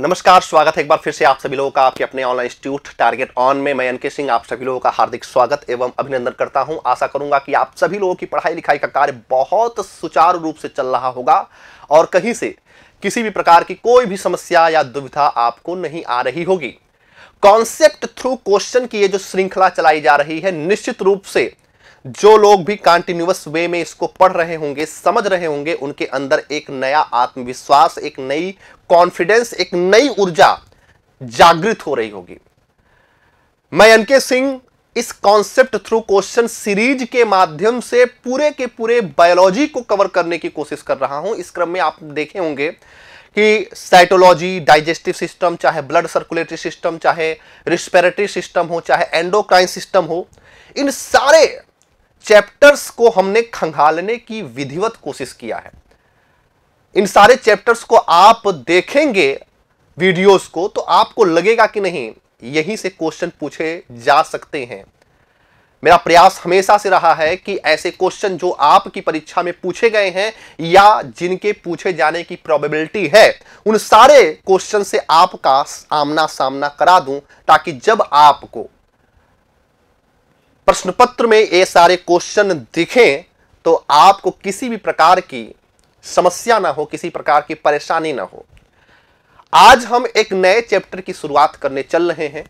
नमस्कार स्वागत है एक बार फिर से आप सभी लोगों का आपके अपने ऑनलाइन इंस्टीट्यूट टारगेट ऑन में मैं अनके सिंह आप सभी लोगों का हार्दिक स्वागत एवं अभिनंदन करता हूं आशा करूंगा कि आप सभी लोगों की पढ़ाई लिखाई का कार्य बहुत सुचारू रूप से चल रहा होगा और कहीं से किसी भी प्रकार की कोई भी समस्या या दुविधा आपको नहीं आ रही होगी कॉन्सेप्ट थ्रू क्वेश्चन की ये जो श्रृंखला चलाई जा रही है निश्चित रूप से जो लोग भी कंटिन्यूस वे में इसको पढ़ रहे होंगे समझ रहे होंगे उनके अंदर एक नया आत्मविश्वास एक नई कॉन्फिडेंस एक नई ऊर्जा जागृत हो रही होगी मैं अनके सिंह इस कॉन्सेप्ट थ्रू क्वेश्चन सीरीज के माध्यम से पूरे के पूरे बायोलॉजी को कवर करने की कोशिश कर रहा हूं इस क्रम में आप देखे होंगे कि साइटोलॉजी डाइजेस्टिव सिस्टम चाहे ब्लड सर्कुलेटरी सिस्टम चाहे रिस्पेरेटरी सिस्टम हो चाहे एंडोक्राइन सिस्टम हो इन सारे चैप्टर्स को हमने खंगालने की विधिवत कोशिश किया है इन सारे चैप्टर्स को आप देखेंगे वीडियोस को तो आपको लगेगा कि नहीं यहीं से क्वेश्चन पूछे जा सकते हैं मेरा प्रयास हमेशा से रहा है कि ऐसे क्वेश्चन जो आपकी परीक्षा में पूछे गए हैं या जिनके पूछे जाने की प्रोबेबिलिटी है उन सारे क्वेश्चन से आपका आमना सामना करा दूं ताकि जब आपको प्रश्न पत्र में ये सारे क्वेश्चन दिखें तो आपको किसी भी प्रकार की समस्या ना हो किसी प्रकार की परेशानी ना हो आज हम एक नए चैप्टर की शुरुआत करने चल रहे हैं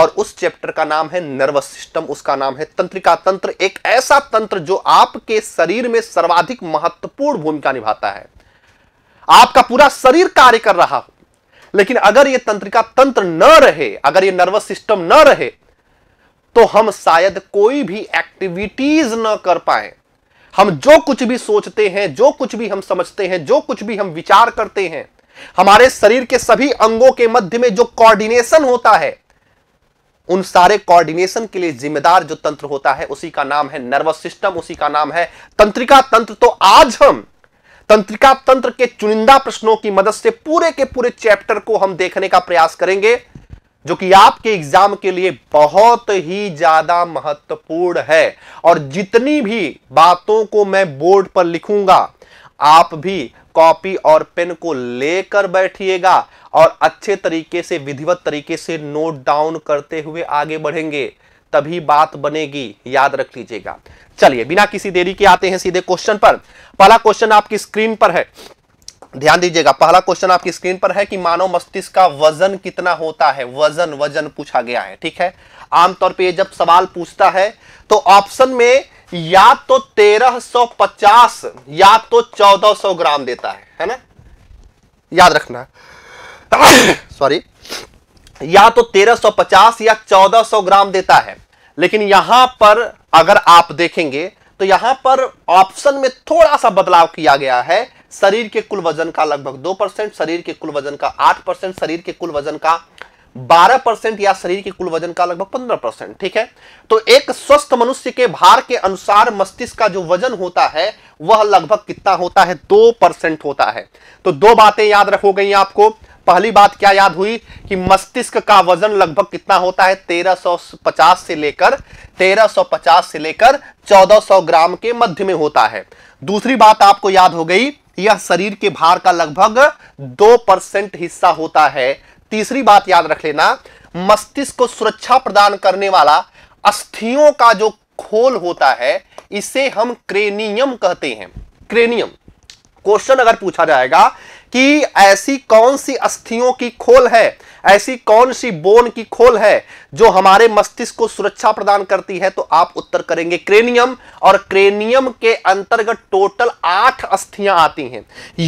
और उस चैप्टर का नाम है नर्वस सिस्टम उसका नाम है तंत्रिका तंत्र एक ऐसा तंत्र जो आपके शरीर में सर्वाधिक महत्वपूर्ण भूमिका निभाता है आपका पूरा शरीर कार्य कर रहा हो लेकिन अगर यह तंत्रिका तंत्र न रहे अगर यह नर्वस सिस्टम न रहे तो हम शायद कोई भी एक्टिविटीज ना कर पाए हम जो कुछ भी सोचते हैं जो कुछ भी हम समझते हैं जो कुछ भी हम विचार करते हैं हमारे शरीर के सभी अंगों के मध्य में जो कोऑर्डिनेशन होता है उन सारे कोऑर्डिनेशन के लिए जिम्मेदार जो तंत्र होता है उसी का नाम है नर्वस सिस्टम उसी का नाम है तंत्रिका तंत्र तो आज हम तंत्रिका तंत्र के चुनिंदा प्रश्नों की मदद से पूरे के पूरे चैप्टर को हम देखने का प्रयास करेंगे जो कि आपके एग्जाम के लिए बहुत ही ज्यादा महत्वपूर्ण है और जितनी भी बातों को मैं बोर्ड पर लिखूंगा आप भी कॉपी और पेन को लेकर बैठिएगा और अच्छे तरीके से विधिवत तरीके से नोट डाउन करते हुए आगे बढ़ेंगे तभी बात बनेगी याद रख लीजिएगा चलिए बिना किसी देरी के आते हैं सीधे क्वेश्चन पर पहला क्वेश्चन आपकी स्क्रीन पर है ध्यान दीजिएगा पहला क्वेश्चन आपकी स्क्रीन पर है कि मानव मस्तिष्क का वजन कितना होता है वजन वजन पूछा गया है ठीक है आमतौर पर जब सवाल पूछता है तो ऑप्शन में या तो 1350 या तो 1400 ग्राम देता है है ना याद रखना सॉरी या तो 1350 या 1400 ग्राम देता है लेकिन यहां पर अगर आप देखेंगे तो यहां पर ऑप्शन में थोड़ा सा बदलाव किया गया है शरीर के कुल वजन का लगभग दो परसेंट शरीर के कुल वजन का आठ परसेंट शरीर के कुल वजन का बारह परसेंट या शरीर के कुल वजन का लगभग पंद्रह परसेंट ठीक है तो एक स्वस्थ मनुष्य के भार के अनुसार मस्तिष्क का जो वजन होता है वह लगभग कितना होता है दो परसेंट होता है तो दो बातें याद रखो गई आपको पहली बात क्या याद हुई कि मस्तिष्क का वजन लगभग कितना होता है 1350 से लेकर 1350 से लेकर 1400 ग्राम के मध्य में होता है दूसरी बात आपको याद हो गई यह शरीर के भार का लगभग दो परसेंट हिस्सा होता है तीसरी बात याद रख लेना मस्तिष्क को सुरक्षा प्रदान करने वाला अस्थियों का जो खोल होता है इसे हम क्रेनियम कहते हैं क्रेनियम क्वेश्चन अगर पूछा जाएगा कि ऐसी कौन सी अस्थियों की खोल है ऐसी कौन सी बोन की खोल है जो हमारे मस्तिष्क को सुरक्षा प्रदान करती है तो आप उत्तर करेंगे क्रेनियम और क्रेनियम के अंतर्गत टोटल आठ अस्थियां आती हैं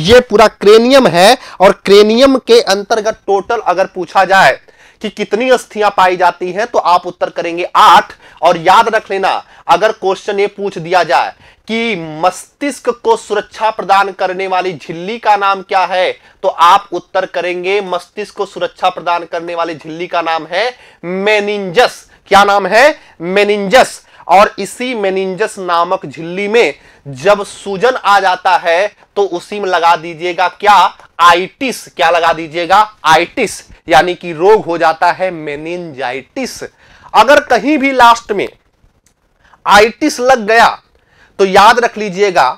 ये पूरा क्रेनियम है और क्रेनियम के अंतर्गत टोटल अगर पूछा जाए कि कितनी अस्थियां पाई जाती हैं तो आप उत्तर करेंगे आठ और याद रख लेना अगर क्वेश्चन ये पूछ दिया जाए कि मस्तिष्क को सुरक्षा प्रदान करने वाली झिल्ली का नाम क्या है तो आप उत्तर करेंगे मस्तिष्क को सुरक्षा प्रदान करने वाली झिल्ली का नाम है मेनिंजस क्या नाम है मेनिंजस और इसी मेनिंजस नामक झिल्ली में जब सूजन आ जाता है तो उसी में लगा दीजिएगा क्या आइटिस क्या लगा दीजिएगा आइटिस यानी कि रोग हो जाता है मेनिंजाइटिस अगर कहीं भी लास्ट में आइटिस लग गया तो याद रख लीजिएगा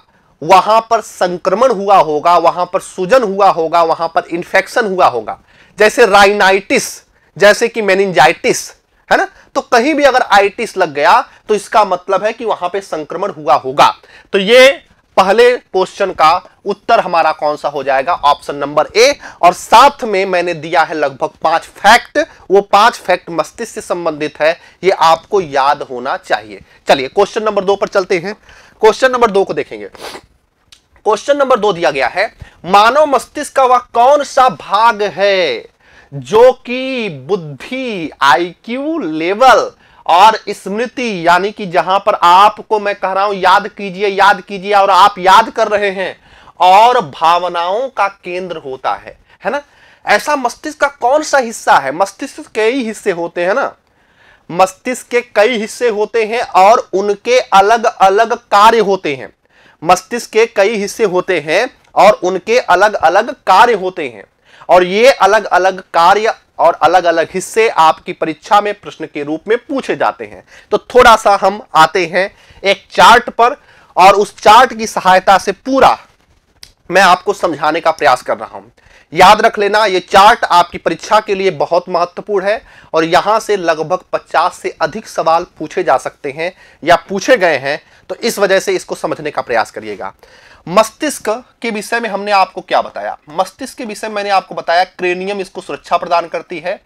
वहां पर संक्रमण हुआ होगा वहां पर सूजन हुआ होगा वहां पर इंफेक्शन हुआ होगा जैसे राइनाइटिस जैसे कि मेनिंजाइटिस है ना तो कहीं भी अगर आइटिस लग गया तो इसका मतलब है कि वहां पे संक्रमण हुआ होगा तो ये पहले क्वेश्चन का उत्तर हमारा कौन सा हो जाएगा ऑप्शन नंबर ए और साथ में मैंने दिया है लगभग पांच फैक्ट वो पांच फैक्ट मस्तिष्क से संबंधित है ये आपको याद होना चाहिए चलिए क्वेश्चन नंबर दो पर चलते हैं क्वेश्चन नंबर दो को देखेंगे क्वेश्चन नंबर दो दिया गया है मानव मस्तिष्क का वह कौन सा भाग है जो कि बुद्धि आईक्यू लेवल और स्मृति यानी कि जहां पर आपको मैं कह रहा हूं याद कीजिए याद कीजिए और आप याद कर रहे हैं और भावनाओं का केंद्र होता है है ना ऐसा मस्तिष्क का कौन सा हिस्सा है मस्तिष्क के ही हिस्से होते हैं ना मस्तिष्क के कई हिस्से होते हैं और उनके अलग अलग कार्य होते हैं मस्तिष्क के कई हिस्से होते हैं और उनके अलग अलग कार्य होते हैं और ये अलग अलग कार्य और अलग अलग हिस्से आपकी परीक्षा में प्रश्न के रूप में पूछे जाते हैं तो थोड़ा सा हम आते हैं एक चार्ट पर और उस चार्ट की सहायता से पूरा मैं आपको समझाने का प्रयास कर रहा हूं याद रख लेना ये चार्ट आपकी परीक्षा के लिए बहुत महत्वपूर्ण है और यहाँ से लगभग 50 से अधिक सवाल पूछे जा सकते हैं या पूछे गए हैं तो इस वजह से इसको समझने का प्रयास करिएगा मस्तिष्क के विषय में हमने आपको क्या बताया मस्तिष्क के विषय में मैंने आपको बताया क्रेनियम इसको सुरक्षा प्रदान करती है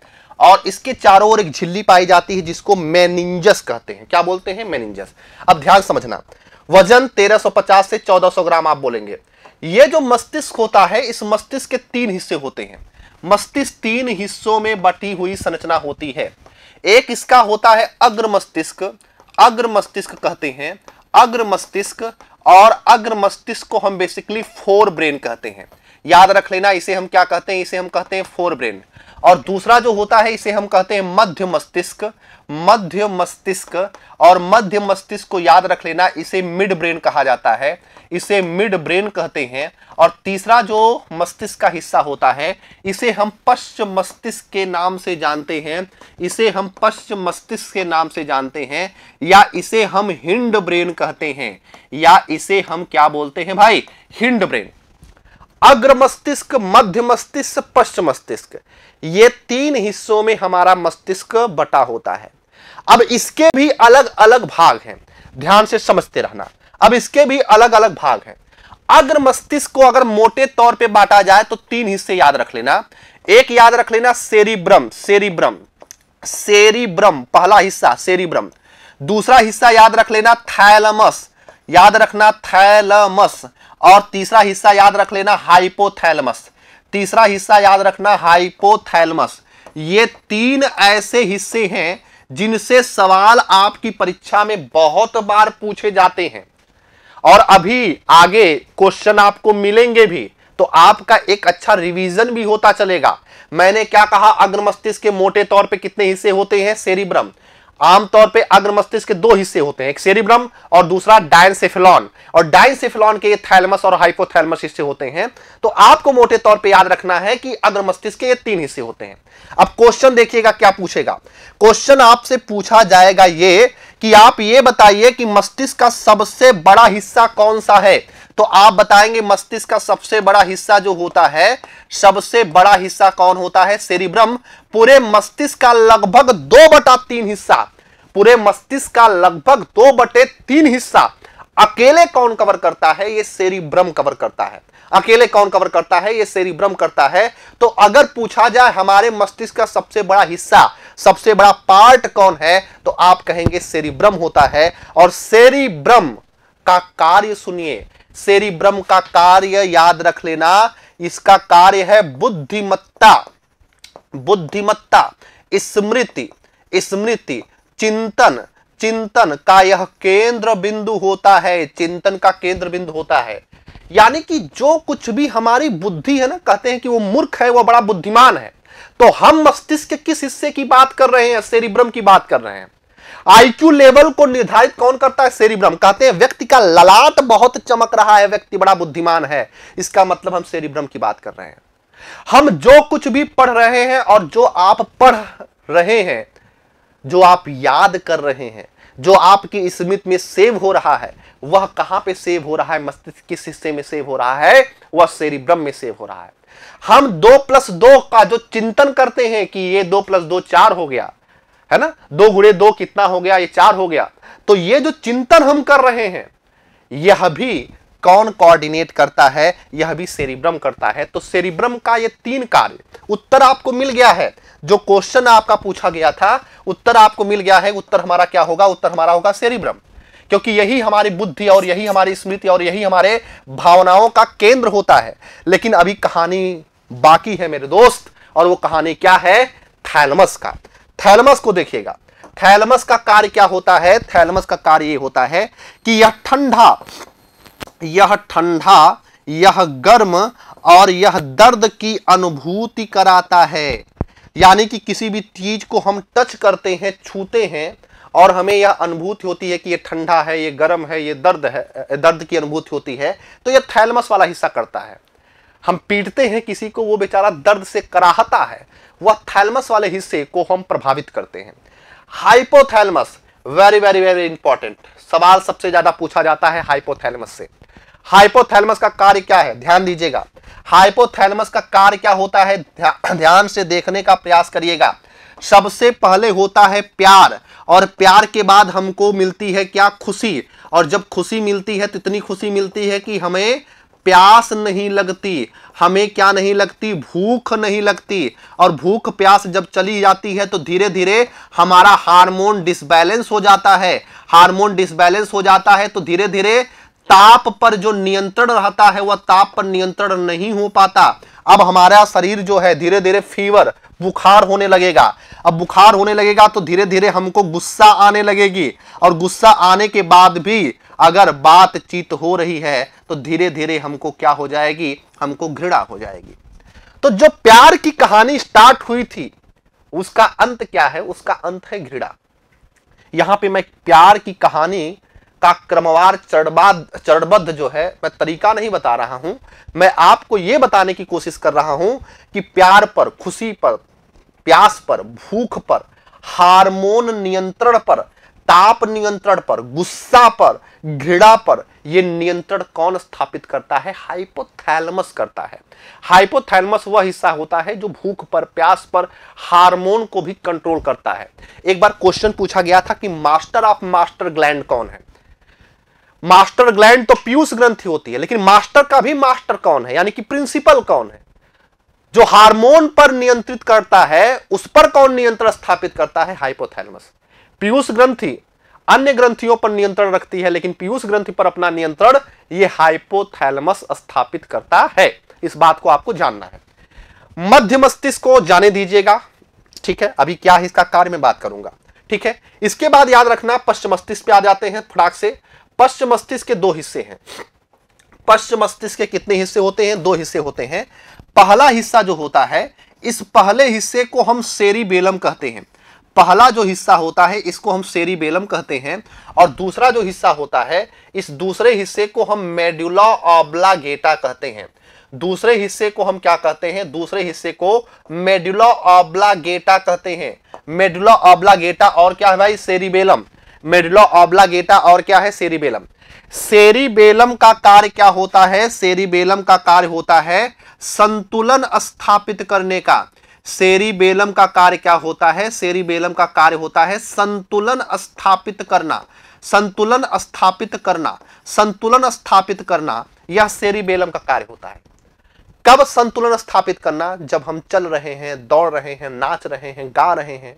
और इसके चारों ओर एक झिल्ली पाई जाती है जिसको मैनिंजस कहते हैं क्या बोलते हैं मैनिंजस अब ध्यान समझना वजन 1350 से 1400 ग्राम आप बोलेंगे ये जो मस्तिष्क होता है इस मस्तिष्क के तीन हिस्से होते हैं मस्तिष्क तीन हिस्सों में बटी हुई संरचना होती है एक इसका होता है अग्र मस्तिष्क अग्र मस्तिष्क कहते हैं अग्र मस्तिष्क और अग्र मस्तिष्क को हम बेसिकली फोर ब्रेन कहते हैं याद रख लेना इसे हम क्या कहते हैं इसे हम कहते हैं फोर ब्रेन और दूसरा जो होता है इसे हम कहते हैं मध्य मस्तिष्क मध्य मस्तिष्क और मध्य मस्तिष्क को याद रख लेना इसे मिड ब्रेन कहा जाता है इसे मिड ब्रेन कहते हैं और तीसरा जो मस्तिष्क का हिस्सा होता है इसे हम पश्चिम मस्तिष्क के नाम से जानते हैं इसे हम पश्चिम मस्तिष्क के नाम से जानते हैं या इसे हम हिंड ब्रेन कहते हैं या इसे हम क्या बोलते हैं भाई हिंड ब्रेन अग्र मस्तिष्क मध्य मस्तिष्क पश्चिम मस्तिष्क ये तीन हिस्सों में हमारा मस्तिष्क बटा होता है अब इसके भी अलग अलग भाग हैं ध्यान से समझते रहना अब इसके भी अलग अलग भाग हैं अग्र मस्तिष्क को अगर मोटे तौर पे बांटा जाए तो तीन हिस्से याद रख लेना एक याद रख लेना सेरिब्रम सेरिब्रम सेरिब्रम पहला हिस्सा सेरिब्रम दूसरा हिस्सा याद रख लेना थैलमस याद रखना थैलमस और तीसरा हिस्सा याद रख लेना हाइपोथैलमस तीसरा हिस्सा याद रखना हाइपोथैलमस ये तीन ऐसे हिस्से हैं जिनसे सवाल आपकी परीक्षा में बहुत बार पूछे जाते हैं और अभी आगे क्वेश्चन आपको मिलेंगे भी तो आपका एक अच्छा रिवीजन भी होता चलेगा मैंने क्या कहा अग्र मस्तिष्क के मोटे तौर पे कितने हिस्से होते हैं सेरिब्रम आमतौर पे अग्र मस्तिष्क के दो हिस्से होते हैं एक सेरिब्रम और दूसरा डायनसेफेलॉन और डायनसेफेलॉन के ये थैलमस और हाइपोथैलमस हिस्से होते हैं तो आपको मोटे तौर पे याद रखना है कि अग्र मस्तिष्क के ये तीन हिस्से होते हैं अब क्वेश्चन देखिएगा क्या पूछेगा क्वेश्चन आपसे पूछा जाएगा ये कि आप ये बताइए कि मस्तिष्क का सबसे बड़ा हिस्सा कौन सा है तो आप बताएंगे मस्तिष्क का सबसे बड़ा हिस्सा जो होता है सबसे बड़ा हिस्सा कौन होता है सेरिब्रम पूरे मस्तिष्क का लगभग दो बटा तीन हिस्सा पूरे मस्तिष्क का लगभग दो बटे तीन हिस्सा अकेले कौन कवर करता है ये सेरिब्रम कवर करता है अकेले कौन कवर करता है ये सेरिब्रम करता है तो अगर पूछा जाए हमारे मस्तिष्क का सबसे बड़ा हिस्सा सबसे बड़ा पार्ट कौन है तो आप कहेंगे सेरिब्रम होता है और सेरिब्रम का कार्य सुनिए सेरिब्रम का कार्य याद रख लेना इसका कार्य है बुद्धिमत्ता बुद्धिमत्ता स्मृति स्मृति चिंतन चिंतन का यह केंद्र बिंदु होता है चिंतन का केंद्र बिंदु होता है यानी कि जो कुछ भी हमारी बुद्धि है ना कहते हैं कि वो मूर्ख है वो बड़ा बुद्धिमान है तो हम मस्तिष्क किस हिस्से की बात कर रहे हैं सेरिब्रम की बात कर रहे हैं आईक्यू लेवल को निर्धारित कौन करता है सेरिब्रम कहते हैं व्यक्ति का ललाट बहुत चमक रहा है व्यक्ति बड़ा बुद्धिमान है इसका मतलब हम सेरिब्रम की बात कर रहे हैं हम जो कुछ भी पढ़ रहे हैं और जो आप पढ़ रहे हैं जो आप याद कर रहे हैं जो आपकी स्मृति में सेव हो रहा है वह कहां पे सेव हो रहा है मस्तिष्क किस हिस्से में सेव हो रहा है वह सेरिब्रम में सेव हो रहा है हम दो प्लस दो का जो चिंतन करते हैं कि ये दो प्लस दो चार हो गया है ना दो गुड़े दो कितना हो गया ये चार हो गया तो ये जो चिंतन हम कर रहे हैं यह भी कौन कोऑर्डिनेट करता है यह भी सेरिब्रम करता है तो सेरिब्रम का ये तीन कार्य उत्तर आपको मिल गया है जो क्वेश्चन आपका पूछा गया था उत्तर आपको मिल गया है उत्तर हमारा क्या होगा उत्तर हमारा होगा सेरिब्रम क्योंकि यही हमारी बुद्धि और यही हमारी स्मृति और यही हमारे भावनाओं का केंद्र होता है लेकिन अभी कहानी बाकी है मेरे दोस्त और वो कहानी क्या है थैलमस का थैलमस को देखिएगा थैलमस का कार्य क्या होता है थैलमस का कार्य ये होता है कि यह ठंडा यह ठंडा यह गर्म और यह दर्द की अनुभूति कराता है यानी कि किसी भी चीज को हम टच करते हैं छूते हैं और हमें यह अनुभूति होती है कि यह ठंडा है यह गर्म है यह दर्द है दर्द की अनुभूति होती है तो यह थैलमस वाला हिस्सा करता है हम पीटते हैं किसी को वो बेचारा दर्द से कराहता है वह थैलमस वाले हिस्से को हम प्रभावित करते हैं hypothalamus very very very important सवाल सबसे ज्यादा पूछा जाता है हाइपोथैलमस से हाइपोथैलमस का कार्य क्या है ध्यान दीजिएगा हाइपोथैलमस का कार्य क्या होता है ध्यान से देखने का प्रयास करिएगा सबसे पहले होता है प्यार और प्यार के बाद हमको मिलती है क्या खुशी और जब खुशी मिलती है तो इतनी खुशी मिलती है कि हमें प्यास नहीं लगती हमें क्या नहीं लगती भूख नहीं लगती और भूख प्यास जब चली जाती है तो धीरे धीरे हमारा हार्मोन डिसबैलेंस हो जाता है हार्मोन डिसबैलेंस हो जाता है तो धीरे धीरे ताप पर जो नियंत्रण रहता है वह ताप पर नियंत्रण नहीं हो पाता अब हमारा शरीर जो है धीरे धीरे फीवर बुखार होने लगेगा अब बुखार होने लगेगा तो धीरे धीरे हमको गुस्सा आने लगेगी और गुस्सा आने के बाद भी अगर बातचीत हो रही है तो धीरे धीरे हमको क्या हो जाएगी हमको घृणा हो जाएगी तो जो प्यार की कहानी स्टार्ट हुई थी उसका अंत क्या है उसका अंत है घृणा यहां पे मैं प्यार की कहानी का क्रमवार चरणबाद चरणबद्ध जो है मैं तरीका नहीं बता रहा हूं मैं आपको यह बताने की कोशिश कर रहा हूं कि प्यार पर खुशी पर प्यास पर भूख पर हार्मोन नियंत्रण पर ताप नियंत्रण पर गुस्सा पर घृणा पर यह नियंत्रण कौन स्थापित करता है हाइपोथैलमस करता है हाइपोथैलमस वह हिस्सा होता है जो भूख पर प्यास पर हार्मोन को भी कंट्रोल करता है एक बार क्वेश्चन पूछा गया था कि मास्टर ऑफ मास्टर ग्लैंड कौन है मास्टर ग्लैंड तो पीयूष ग्रंथि होती है लेकिन मास्टर का भी मास्टर कौन है यानी कि प्रिंसिपल कौन है जो हार्मोन पर नियंत्रित करता है उस पर कौन नियंत्रण स्थापित करता है हाइपोथैलमस पीयूष ग्रंथि अन्य ग्रंथियों पर नियंत्रण रखती है लेकिन पीयूष ग्रंथि पर अपना नियंत्रण ये हाइपोथैलमस स्थापित करता है इस बात को आपको जानना है मध्य मस्तिष्क को जाने दीजिएगा ठीक है अभी क्या है इसका कार्य में बात करूंगा ठीक है इसके बाद याद रखना पश्चिम मस्तिष्क पे आ जाते हैं फटाक से पश्च मस्तिष्क के दो हिस्से हैं पश्च मस्तिष्क के कितने हिस्से होते हैं दो हिस्से होते हैं पहला हिस्सा जो होता है इस पहले हिस्से को हम सेरी बेलम कहते हैं पहला जो हिस्सा होता है इसको हम सेरी बेलम कहते हैं और दूसरा जो हिस्सा होता है इस दूसरे हिस्से को हम मेड्यूला ऑबला गेटा कहते हैं दूसरे हिस्से को हम क्या कहते हैं दूसरे हिस्से को मेडुला गेटा कहते हैं मेडुला गेटा और क्या है भाई सेरिबेलम ऑबला ऑब्लागेटा और क्या है सेरिबेलम सेरिबेलम का कार्य क्या होता है सेरिबेलम का कार्य होता है संतुलन स्थापित करने का सेरिबेलम का कार्य क्या होता है सेरिबेलम का कार्य होता है संतुलन स्थापित करना संतुलन स्थापित करना संतुलन स्थापित करना यह सेरिबेलम का कार्य होता है कब संतुलन स्थापित करना जब हम चल रहे हैं दौड़ रहे हैं नाच रहे हैं गा रहे हैं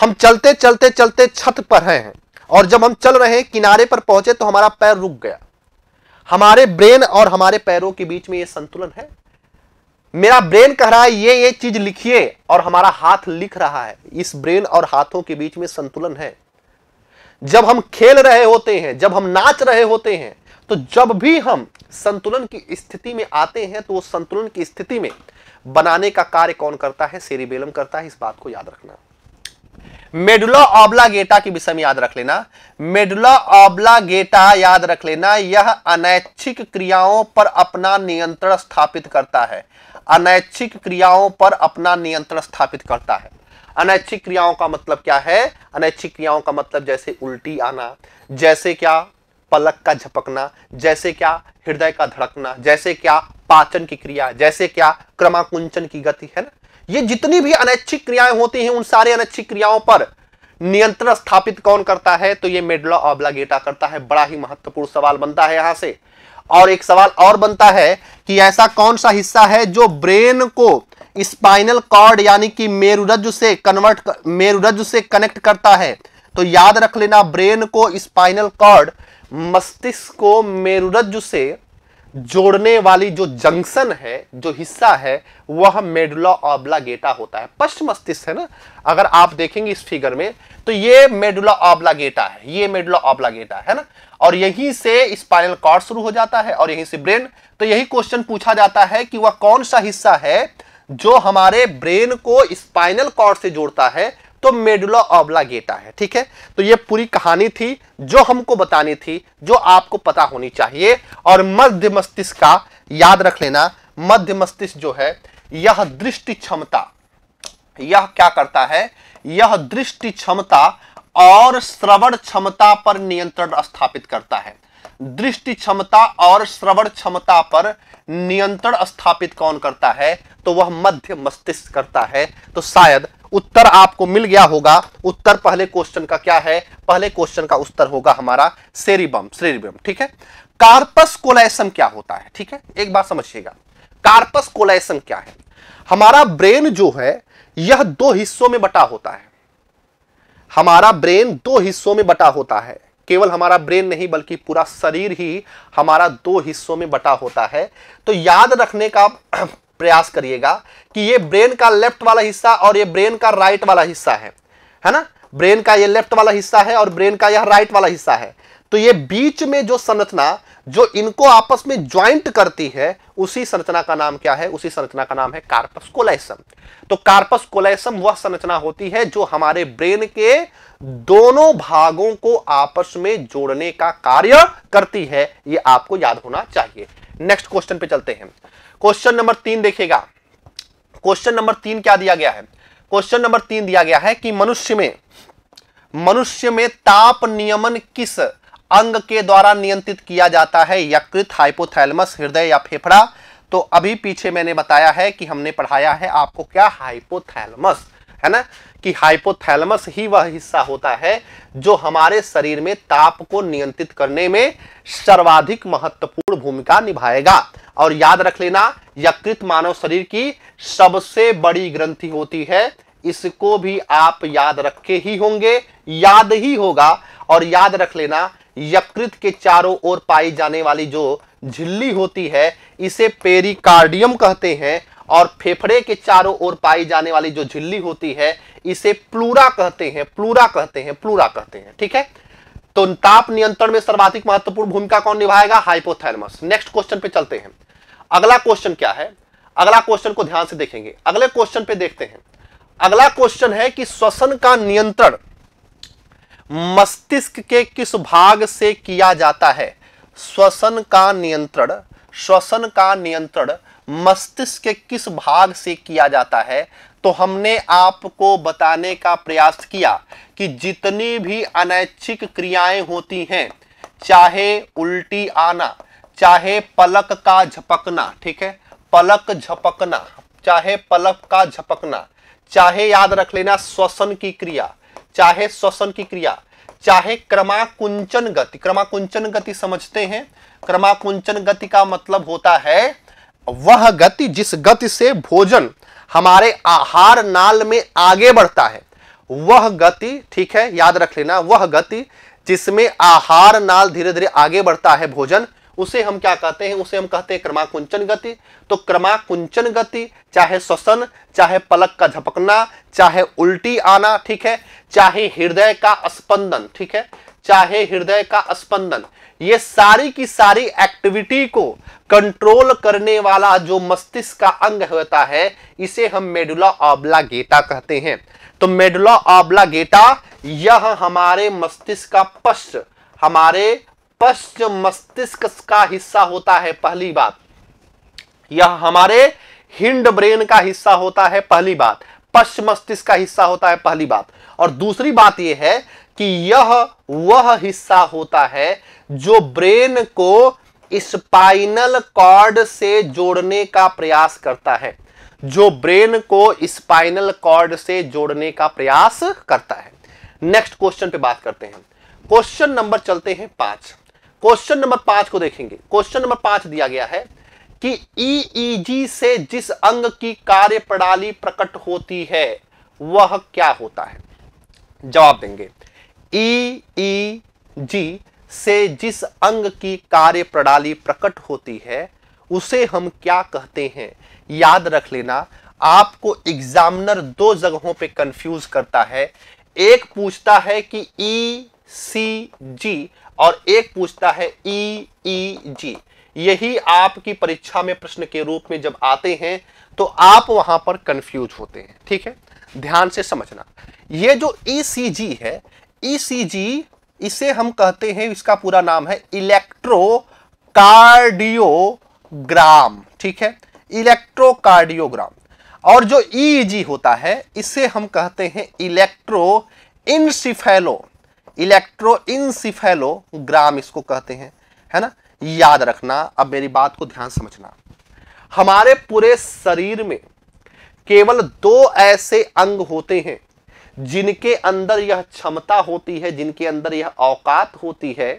हम चलते चलते चलते छत पर हैं और जब हम चल रहे हैं किनारे पर पहुंचे तो हमारा पैर रुक गया हमारे ब्रेन और हमारे पैरों के बीच में ये संतुलन है मेरा ब्रेन कह रहा है ये ये चीज लिखिए और हमारा हाथ लिख रहा है इस ब्रेन और हाथों के बीच में संतुलन है जब हम खेल रहे होते हैं जब हम नाच रहे होते हैं तो जब भी हम संतुलन की स्थिति में आते हैं तो वो संतुलन की स्थिति में बनाने का कार्य कौन करता है सेरिबेलम करता है इस बात को याद रखना मेडुला गेटा की विषय में याद रख लेना मेडुला गेटा याद रख लेना यह अनैच्छिक क्रियाओं पर अपना नियंत्रण स्थापित करता है अनैच्छिक क्रियाओं पर अपना नियंत्रण स्थापित करता है अनैच्छिक क्रियाओं का मतलब क्या है अनैच्छिक क्रियाओं का मतलब जैसे उल्टी आना जैसे क्या पलक का झपकना जैसे क्या हृदय का धड़कना जैसे क्या पाचन की क्रिया जैसे क्या क्रमाकुंचन की गति है ना ये जितनी भी अनैच्छिक क्रियाएं होती हैं उन सारे अनैच्छिक क्रियाओं पर नियंत्रण स्थापित कौन करता है तो ये मेडला ऑब्लागेटा करता है बड़ा ही महत्वपूर्ण सवाल बनता है यहां से और एक सवाल और बनता है कि ऐसा कौन सा हिस्सा है जो ब्रेन को स्पाइनल कॉर्ड यानी कि मेरुरज से कन्वर्ट मेरुरज से कनेक्ट करता है तो याद रख लेना ब्रेन को स्पाइनल कॉर्ड मस्तिष्क को मेरुरज से जोड़ने वाली जो जंक्शन है जो हिस्सा है वह मेडुला ऑब्लागेटा होता है पश्चिम मस्तिष्क है ना अगर आप देखेंगे इस फिगर में तो ये मेडुला ऑब्लागेटा है ये मेडुला ऑब्लागेटा है ना और यहीं से स्पाइनल कॉर्ड शुरू हो जाता है और यहीं से ब्रेन तो यही क्वेश्चन पूछा जाता है कि वह कौन सा हिस्सा है जो हमारे ब्रेन को स्पाइनल कॉर्ड से जोड़ता है तो मेडुला ऑबला गेटा है ठीक है तो ये पूरी कहानी थी जो हमको बतानी थी जो आपको पता होनी चाहिए और मध्य मस्तिष्क का याद रख लेना मध्य मस्तिष्क जो है यह दृष्टि क्षमता यह क्या करता है यह दृष्टि क्षमता और श्रवण क्षमता पर नियंत्रण स्थापित करता है दृष्टि क्षमता और श्रवण क्षमता पर नियंत्रण स्थापित कौन करता है तो वह मध्य मस्तिष्क करता है तो शायद उत्तर आपको मिल गया होगा उत्तर पहले क्वेश्चन का क्या है पहले क्वेश्चन का उत्तर होगा हमारा सेरिबम सेरिबम ठीक है कार्पस कोलाइसम क्या होता है ठीक है एक बात समझिएगा कार्पस कोलाइसम क्या है हमारा ब्रेन जो है यह दो हिस्सों में बटा होता है हमारा ब्रेन दो हिस्सों में बटा होता है केवल हमारा ब्रेन नहीं बल्कि पूरा शरीर ही हमारा दो हिस्सों में बटा होता है तो याद रखने का प्रयास करिएगा कि ये ब्रेन का लेफ्ट वाला हिस्सा और ये ब्रेन का राइट वाला हिस्सा है है ना ब्रेन का ये लेफ्ट वाला हिस्सा है और ब्रेन का यह राइट वाला हिस्सा है तो ये बीच में जो संरचना जो इनको आपस में ज्वाइंट करती है उसी संरचना का नाम क्या है उसी संरचना का नाम है कार्पस कोलाइसम तो कार्पस कोलाइसम वह संरचना होती है जो हमारे ब्रेन के दोनों भागों को आपस में जोड़ने का कार्य करती है यह आपको याद होना चाहिए नेक्स्ट क्वेश्चन पे चलते हैं क्वेश्चन नंबर तीन देखिएगा क्वेश्चन नंबर तीन क्या दिया गया है क्वेश्चन नंबर तीन दिया गया है कि मनुष्य में मनुष्य में ताप नियमन किस अंग के द्वारा नियंत्रित किया जाता है यकृत हाइपोथैलमस हृदय या फेफड़ा तो अभी पीछे मैंने बताया है कि हमने पढ़ाया है आपको क्या हाइपोथैलमस है ना कि हाइपोथैलेमस ही वह हिस्सा होता है जो हमारे शरीर में ताप को नियंत्रित करने में सर्वाधिक महत्वपूर्ण भूमिका निभाएगा और याद रख लेना यकृत मानव शरीर की सबसे बड़ी ग्रंथि होती है इसको भी आप याद रखे ही होंगे याद ही होगा और याद रख लेना यकृत के चारों ओर पाई जाने वाली जो झिल्ली होती है इसे पेरिकार्डियम कहते हैं और फेफड़े के चारों ओर पाई जाने वाली जो झिल्ली होती है इसे प्लूरा कहते हैं प्लूरा कहते हैं प्लूरा कहते हैं ठीक है तो ताप नियंत्रण में सर्वाधिक महत्वपूर्ण भूमिका कौन निभाएगा हाइपोथैलेमस नेक्स्ट क्वेश्चन पे चलते हैं अगला क्वेश्चन क्या है अगला क्वेश्चन को ध्यान से देखेंगे अगले क्वेश्चन पे देखते हैं अगला क्वेश्चन है कि श्वसन का नियंत्रण मस्तिष्क के किस भाग से किया जाता है श्वसन का नियंत्रण श्वसन का नियंत्रण मस्तिष्क के किस भाग से किया जाता है तो हमने आपको बताने का प्रयास किया कि जितनी भी अनैच्छिक क्रियाएं होती हैं चाहे उल्टी आना चाहे पलक का झपकना ठीक है पलक झपकना चाहे पलक का झपकना चाहे याद रख लेना श्वसन की क्रिया चाहे श्वसन की क्रिया चाहे क्रमाकुंचन गति क्रमाकुंचन गति समझते हैं क्रमाकुंचन गति का मतलब होता है वह गति जिस गति से भोजन हमारे आहार नाल में आगे बढ़ता है वह गति ठीक है याद रख लेना वह गति जिसमें आहार नाल धीरे धीरे आगे बढ़ता है भोजन उसे हम क्या कहते हैं उसे हम कहते हैं क्रमाकुंचन गति तो क्रमाकुंचन गति चाहे श्वसन चाहे पलक का झपकना चाहे उल्टी आना ठीक है चाहे हृदय का स्पंदन ठीक है चाहे हृदय का स्पंदन ये सारी की सारी एक्टिविटी को कंट्रोल करने वाला जो मस्तिष्क का अंग होता है इसे हम मेडुला गेटा कहते हैं तो मेडुला गेटा यह हमारे मस्तिष्क का पश्च हमारे पश्च मस्तिष्क का हिस्सा होता है पहली बात यह हमारे हिंड ब्रेन का हिस्सा होता है पहली बात पश्च मस्तिष्क का हिस्सा होता है पहली बात और दूसरी बात यह है कि यह वह हिस्सा होता है जो ब्रेन को स्पाइनल कॉर्ड से जोड़ने का प्रयास करता है जो ब्रेन को स्पाइनल कॉर्ड से जोड़ने का प्रयास करता है नेक्स्ट क्वेश्चन पे बात करते हैं क्वेश्चन नंबर चलते हैं पांच क्वेश्चन नंबर पांच को देखेंगे क्वेश्चन नंबर पांच दिया गया है कि ईईजी e e से जिस अंग की कार्य प्रणाली प्रकट होती है वह क्या होता है जवाब देंगे ई ई जी से जिस अंग की कार्य प्रणाली प्रकट होती है उसे हम क्या कहते हैं याद रख लेना आपको एग्जामिनर दो जगहों पे कंफ्यूज करता है एक पूछता है कि ई सी जी और एक पूछता है ई ई जी यही आपकी परीक्षा में प्रश्न के रूप में जब आते हैं तो आप वहां पर कंफ्यूज होते हैं ठीक है ध्यान से समझना ये जो ई सी जी है ईसीजी e इसे हम कहते हैं इसका पूरा नाम है इलेक्ट्रोकार्डियोग्राम ठीक है इलेक्ट्रोकार्डियोग्राम और जो ईईजी e होता है इसे हम कहते हैं इलेक्ट्रो इनसिफेलो इलेक्ट्रो इनसिफेलोग्राम इसको कहते हैं है ना याद रखना अब मेरी बात को ध्यान समझना हमारे पूरे शरीर में केवल दो ऐसे अंग होते हैं जिनके अंदर यह क्षमता होती है जिनके अंदर यह औकात होती है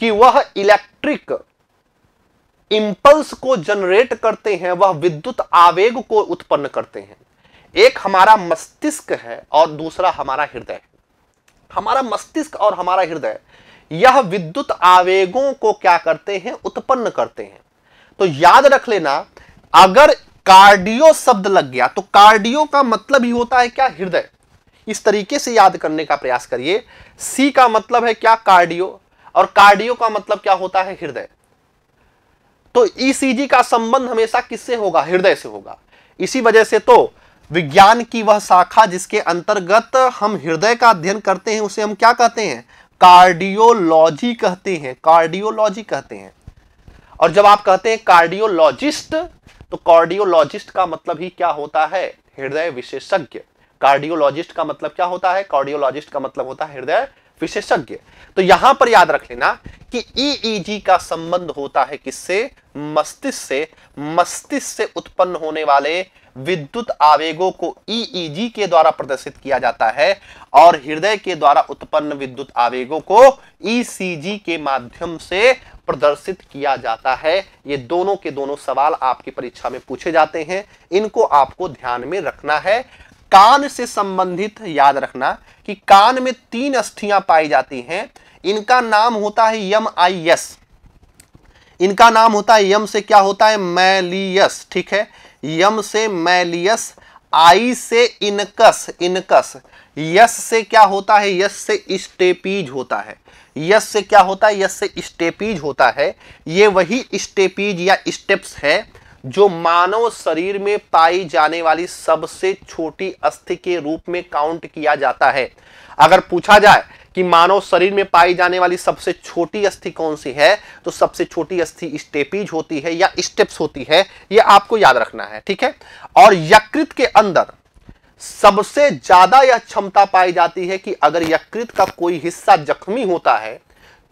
कि वह इलेक्ट्रिक इंपल्स को जनरेट करते हैं वह विद्युत आवेग को उत्पन्न करते हैं एक हमारा मस्तिष्क है और दूसरा हमारा हृदय हमारा मस्तिष्क और हमारा हृदय यह विद्युत आवेगों को क्या करते हैं उत्पन्न करते हैं तो याद रख लेना अगर कार्डियो शब्द लग गया तो कार्डियो का मतलब ही होता है क्या हृदय इस तरीके से याद करने का प्रयास करिए सी का मतलब है क्या कार्डियो और कार्डियो का मतलब क्या होता है हृदय तो ईसीजी e का संबंध हमेशा किससे होगा हृदय से होगा इसी वजह से तो विज्ञान की वह शाखा जिसके अंतर्गत हम हृदय का अध्ययन करते हैं उसे हम क्या कहते हैं कार्डियोलॉजी कहते हैं कार्डियोलॉजी कहते हैं और जब आप कहते हैं कार्डियोलॉजिस्ट तो कार्डियोलॉजिस्ट का मतलब ही क्या होता है हृदय विशेषज्ञ कार्डियोलॉजिस्ट का मतलब क्या होता है कार्डियोलॉजिस्ट का मतलब होता है हृदय विशेषज्ञ तो यहां पर याद रख लेना कि ईईजी e e का संबंध होता है किससे मस्तिष्क से मस्तिष्क से उत्पन्न होने वाले विद्युत आवेगों को ईईजी e के द्वारा प्रदर्शित किया जाता है और हृदय के द्वारा उत्पन्न विद्युत आवेगों को ईसीजी के माध्यम से प्रदर्शित किया जाता है ये दोनों के दोनों सवाल आपकी परीक्षा में पूछे जाते हैं इनको आपको ध्यान में रखना है कान से संबंधित याद रखना कि कान में तीन अस्थियां पाई जाती हैं इनका नाम होता है यम आई यस इनका नाम होता है यम से क्या होता है मैलियस ठीक है यम से मैलियस आई से इनकस इनकस यस से क्या होता है यस से स्टेपीज होता है यस से क्या होता है यस से स्टेपीज होता है ये वही स्टेपीज या स्टेप्स है जो मानव शरीर में पाई जाने वाली सबसे छोटी अस्थि के रूप में काउंट किया जाता है अगर पूछा जाए कि मानव शरीर में पाई जाने वाली सबसे छोटी अस्थि कौन सी है तो सबसे छोटी अस्थि स्टेपीज होती है या स्टेप्स होती है यह आपको याद रखना है ठीक है और यकृत के अंदर सबसे ज्यादा यह क्षमता पाई जाती है कि अगर यकृत का कोई हिस्सा जख्मी होता है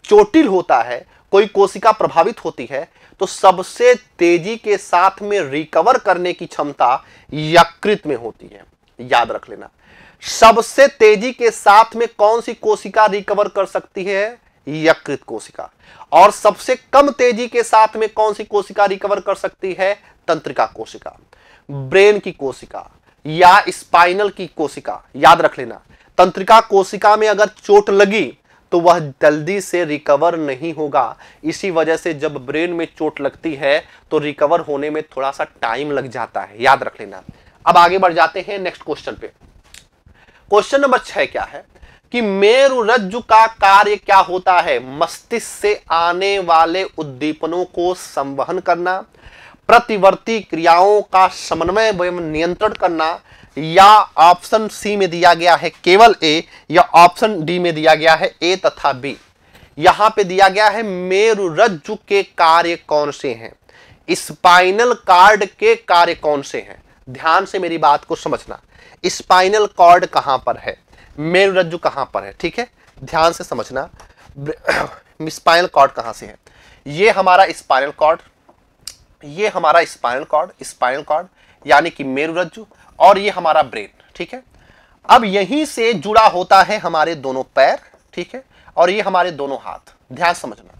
चोटिल होता है कोई कोशिका प्रभावित होती है तो सबसे तेजी के साथ में रिकवर करने की क्षमता यकृत में होती है याद रख लेना सबसे तेजी के साथ में कौन सी कोशिका रिकवर कर सकती है यकृत कोशिका और सबसे कम तेजी के साथ में कौन सी कोशिका रिकवर कर सकती है तंत्रिका कोशिका ब्रेन की कोशिका या स्पाइनल की कोशिका याद रख लेना तंत्रिका कोशिका में अगर चोट लगी तो वह जल्दी से रिकवर नहीं होगा इसी वजह से जब ब्रेन में चोट लगती है तो रिकवर होने में थोड़ा सा टाइम लग जाता है याद रख लेना अब आगे बढ़ जाते हैं नेक्स्ट क्वेश्चन पे क्वेश्चन नंबर छह क्या है कि मेरु रज्जु का कार्य क्या होता है मस्तिष्क से आने वाले उद्दीपनों को संवहन करना प्रतिवर्ती क्रियाओं का समन्वय एवं नियंत्रण करना या ऑप्शन सी में दिया गया है केवल ए या ऑप्शन डी में दिया गया है ए तथा बी यहां पे दिया गया है मेरु रज्जु के कार्य कौन से हैं स्पाइनल कार्ड के कार्य कौन से हैं ध्यान से मेरी बात को समझना स्पाइनल कार्ड कहां पर है मेरु रज्जु कहां पर है ठीक है ध्यान से समझना स्पाइनल कार्ड कहां से है ये हमारा स्पाइनल कार्ड ये हमारा स्पाइनल कार्ड स्पाइनल कार्ड यानी कि मेरु रज्जु और ये हमारा ब्रेन ठीक है अब यहीं से जुड़ा होता है हमारे दोनों पैर ठीक है और ये हमारे दोनों हाथ ध्यान समझना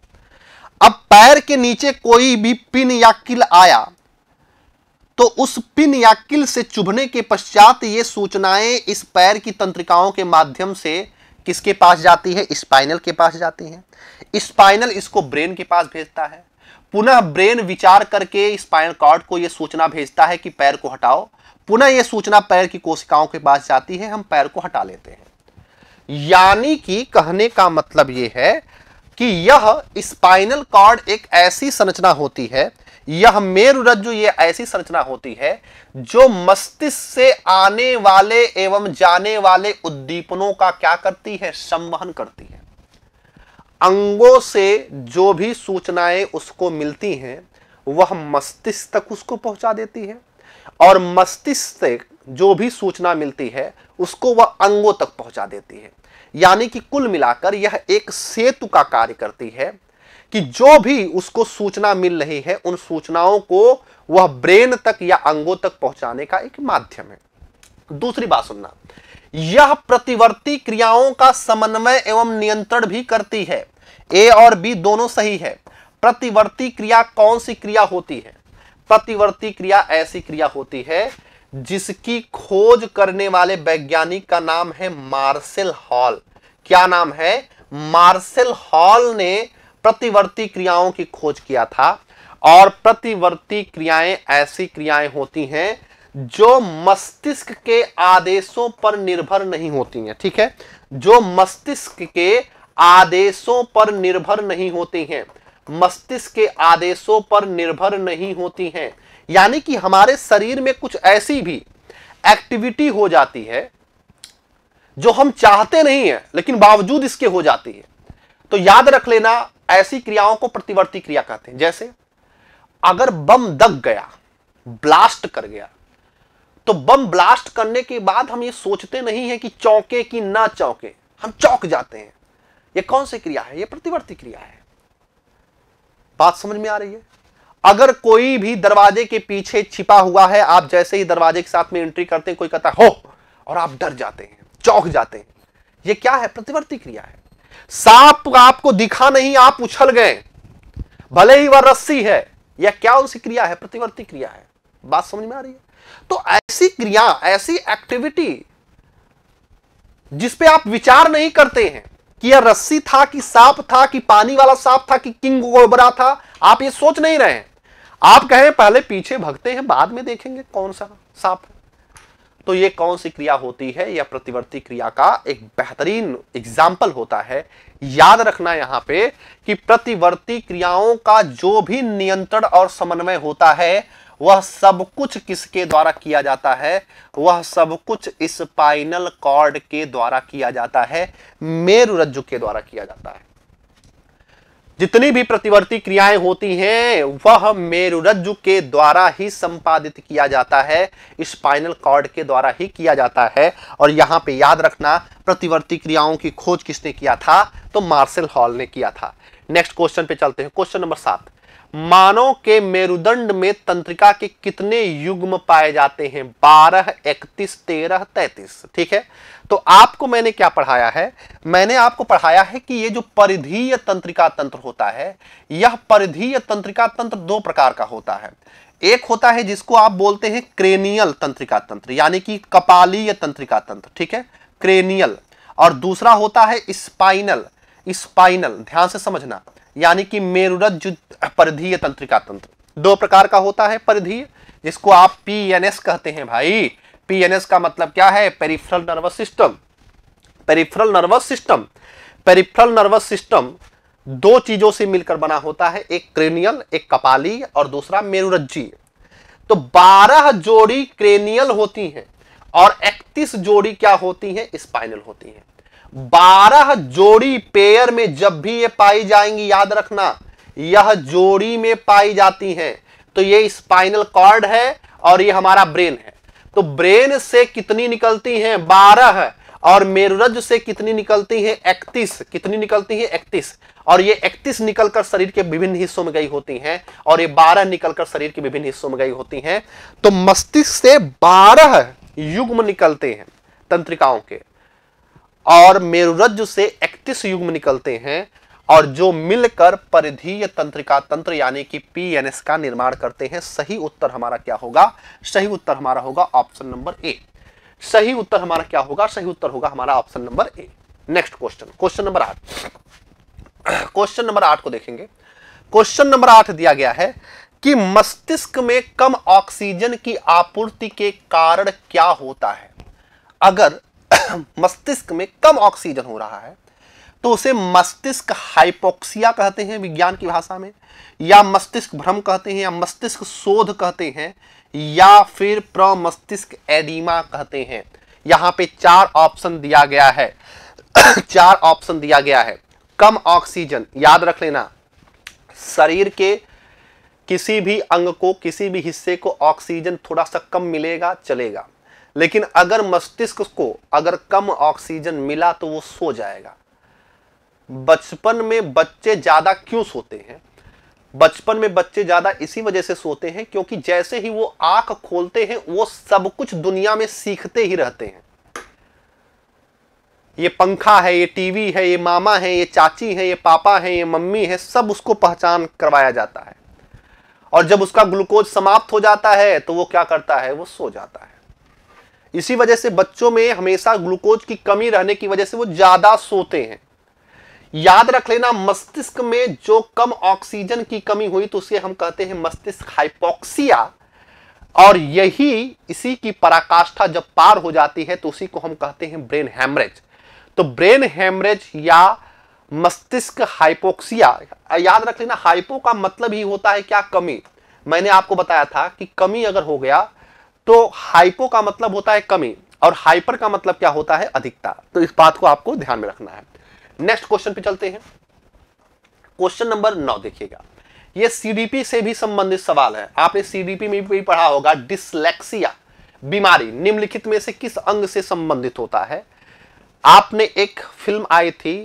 अब पैर के नीचे कोई भी पिन या किल आया तो उस पिन या किल से चुभने के पश्चात ये सूचनाएं इस पैर की तंत्रिकाओं के माध्यम से किसके पास जाती है स्पाइनल के पास जाती है स्पाइनल इसको ब्रेन के पास भेजता है पुनः ब्रेन विचार करके स्पाइनल कॉर्ड को यह सूचना भेजता है कि पैर को हटाओ पुनः ये सूचना पैर की कोशिकाओं के पास जाती है हम पैर को हटा लेते हैं यानी कि कहने का मतलब यह है कि यह स्पाइनल कॉर्ड एक ऐसी संरचना होती है यह रज्जु यह ऐसी संरचना होती है जो मस्तिष्क से आने वाले एवं जाने वाले उद्दीपनों का क्या करती है संवहन करती है अंगों से जो भी सूचनाएं उसको मिलती हैं वह मस्तिष्क तक उसको पहुंचा देती है और मस्तिष्क से जो भी सूचना मिलती है उसको वह अंगों तक पहुंचा देती है यानी कि कुल मिलाकर यह एक सेतु का कार्य करती है कि जो भी उसको सूचना मिल रही है उन सूचनाओं को वह ब्रेन तक या अंगों तक पहुंचाने का एक माध्यम है दूसरी बात सुनना यह प्रतिवर्ती क्रियाओं का समन्वय एवं नियंत्रण भी करती है ए और बी दोनों सही है प्रतिवर्ती क्रिया कौन सी क्रिया होती है प्रतिवर्ती क्रिया ऐसी क्रिया होती है जिसकी खोज करने वाले वैज्ञानिक का नाम है मार्शल हॉल क्या नाम है मार्शल हॉल ने प्रतिवर्ती क्रियाओं की खोज किया था और प्रतिवर्ती क्रियाएं ऐसी क्रियाएं होती हैं जो मस्तिष्क के आदेशों पर निर्भर नहीं होती हैं ठीक है जो मस्तिष्क के आदेशों पर निर्भर नहीं होती हैं मस्तिष्क के आदेशों पर निर्भर नहीं होती हैं यानी कि हमारे शरीर में कुछ ऐसी भी एक्टिविटी हो जाती है जो हम चाहते नहीं है लेकिन बावजूद इसके हो जाती है तो याद रख लेना ऐसी क्रियाओं को प्रतिवर्ती क्रिया कहते हैं जैसे अगर बम दग गया ब्लास्ट कर गया तो बम ब्लास्ट करने के बाद हम ये सोचते नहीं है कि चौंके कि ना चौंके हम चौंक जाते हैं ये कौन सी क्रिया है ये प्रतिवर्ती क्रिया है बात समझ में आ रही है अगर कोई भी दरवाजे के पीछे छिपा हुआ है आप जैसे ही दरवाजे के साथ में एंट्री करते हैं कोई कहता है हो और आप डर जाते हैं चौक जाते हैं ये क्या है प्रतिवर्ती क्रिया है सांप आपको दिखा नहीं आप उछल गए भले ही वह रस्सी है यह क्या उसी क्रिया है प्रतिवर्ती क्रिया है बात समझ में आ रही है तो ऐसी क्रिया ऐसी एक्टिविटी जिसपे आप विचार नहीं करते हैं कि यह रस्सी था कि सांप था कि पानी वाला सांप था कि किंग गोबरा था आप ये सोच नहीं रहे आप कहें पहले पीछे भगते हैं बाद में देखेंगे कौन सा सांप तो ये कौन सी क्रिया होती है या प्रतिवर्ती क्रिया का एक बेहतरीन एग्जाम्पल होता है याद रखना यहां पे कि प्रतिवर्ती क्रियाओं का जो भी नियंत्रण और समन्वय होता है वह सब कुछ किसके द्वारा किया जाता है वह सब कुछ स्पाइनल कॉर्ड के द्वारा किया जाता है मेरु रज्जु के द्वारा किया जाता है जितनी भी प्रतिवर्ती क्रियाएं होती हैं वह मेरुरज्जु के द्वारा ही संपादित किया जाता है स्पाइनल कॉर्ड के द्वारा ही किया जाता है और यहां पे याद रखना प्रतिवर्ती क्रियाओं की खोज किसने किया था तो मार्शल हॉल ने किया था नेक्स्ट क्वेश्चन पे चलते हैं क्वेश्चन नंबर सात मानव के मेरुदंड में तंत्रिका के कितने युग्म पाए जाते हैं बारह इकतीस तेरह तैतीस ठीक है तो आपको मैंने क्या पढ़ाया है मैंने आपको पढ़ाया है कि ये जो परिधीय तंत्रिका तंत्र होता है यह परिधीय तंत्रिका तंत्र दो प्रकार का होता है एक होता है जिसको आप बोलते हैं क्रेनियल तंत्रिका तंत्र यानी कि कपालीय तंत्रिका तंत्र ठीक है क्रेनियल और दूसरा होता है स्पाइनल स्पाइनल ध्यान से समझना यानी कि मेरुरज परिधीय तंत्रिका तंत्र दो प्रकार का होता है परिधीय जिसको आप पीएनएस कहते हैं भाई पीएनएस का मतलब क्या है peripheral nervous system peripheral nervous system peripheral nervous system दो चीजों से मिलकर बना होता है एक क्रेनियल एक कपाली और दूसरा मेरुरज्जी तो 12 जोड़ी क्रेनियल होती हैं और 31 जोड़ी क्या होती हैं स्पाइनल होती हैं बारह जोड़ी पेयर में जब भी ये पाई जाएंगी याद रखना यह जोड़ी में पाई जाती हैं तो ये स्पाइनल कॉर्ड है और ये हमारा ब्रेन है तो ब्रेन से कितनी निकलती हैं बारह है। और मेरुरज से कितनी निकलती है इकतीस कितनी निकलती है इकतीस और ये इकतीस निकलकर शरीर के विभिन्न हिस्सों में गई होती हैं और ये बारह निकलकर शरीर के विभिन्न हिस्सों में गई होती हैं तो मस्तिष्क से बारह युग्म निकलते हैं तंत्रिकाओं के और मेरुरज से 31 युग्म निकलते हैं और जो मिलकर परिधीय तंत्रिका तंत्र यानी कि पीएनएस का निर्माण करते हैं सही उत्तर हमारा क्या होगा सही उत्तर हमारा होगा ऑप्शन नंबर ए सही उत्तर हमारा क्या होगा सही उत्तर होगा हमारा option number A next question question number आठ क्वेश्चन नंबर आठ को देखेंगे क्वेश्चन नंबर आठ दिया गया है कि मस्तिष्क में कम ऑक्सीजन की आपूर्ति के कारण क्या होता है अगर मस्तिष्क में कम ऑक्सीजन हो रहा है तो उसे मस्तिष्क हाइपोक्सिया कहते हैं विज्ञान की भाषा में या मस्तिष्क भ्रम कहते हैं या मस्तिष्क शोध कहते हैं या फिर प्रमस्तिष्क एडिमा कहते हैं यहां पे चार ऑप्शन दिया गया है चार ऑप्शन दिया गया है कम ऑक्सीजन याद रख लेना शरीर के किसी भी अंग को किसी भी हिस्से को ऑक्सीजन थोड़ा सा कम मिलेगा चलेगा लेकिन अगर मस्तिष्क को अगर कम ऑक्सीजन मिला तो वो सो जाएगा बचपन में बच्चे ज़्यादा क्यों सोते हैं बचपन में बच्चे ज़्यादा इसी वजह से सोते हैं क्योंकि जैसे ही वो आंख खोलते हैं वो सब कुछ दुनिया में सीखते ही रहते हैं ये पंखा है ये टीवी है ये मामा है ये चाची है ये पापा है ये मम्मी है सब उसको पहचान करवाया जाता है और जब उसका ग्लूकोज समाप्त हो जाता है तो वो क्या करता है वो सो जाता है इसी वजह से बच्चों में हमेशा ग्लूकोज की कमी रहने की वजह से वो ज्यादा सोते हैं याद रख लेना मस्तिष्क में जो कम ऑक्सीजन की कमी हुई तो उसे हम कहते हैं मस्तिष्क हाइपोक्सिया और यही इसी की पराकाष्ठा जब पार हो जाती है तो उसी को हम कहते हैं ब्रेन हैमरेज तो ब्रेन हैमरेज या मस्तिष्क हाइपोक्सिया याद रख लेना हाइपो का मतलब ही होता है क्या कमी मैंने आपको बताया था कि कमी अगर हो गया तो हाइपो का मतलब होता है कमी और हाइपर का मतलब क्या होता है अधिकता तो इस बात को आपको ध्यान में रखना है नेक्स्ट क्वेश्चन पे चलते हैं क्वेश्चन नंबर नौ देखिएगा ये सीडीपी से भी संबंधित सवाल है आपने सीडीपी में भी पढ़ा होगा डिसलेक्सिया बीमारी निम्नलिखित में से किस अंग से संबंधित होता है आपने एक फिल्म आई थी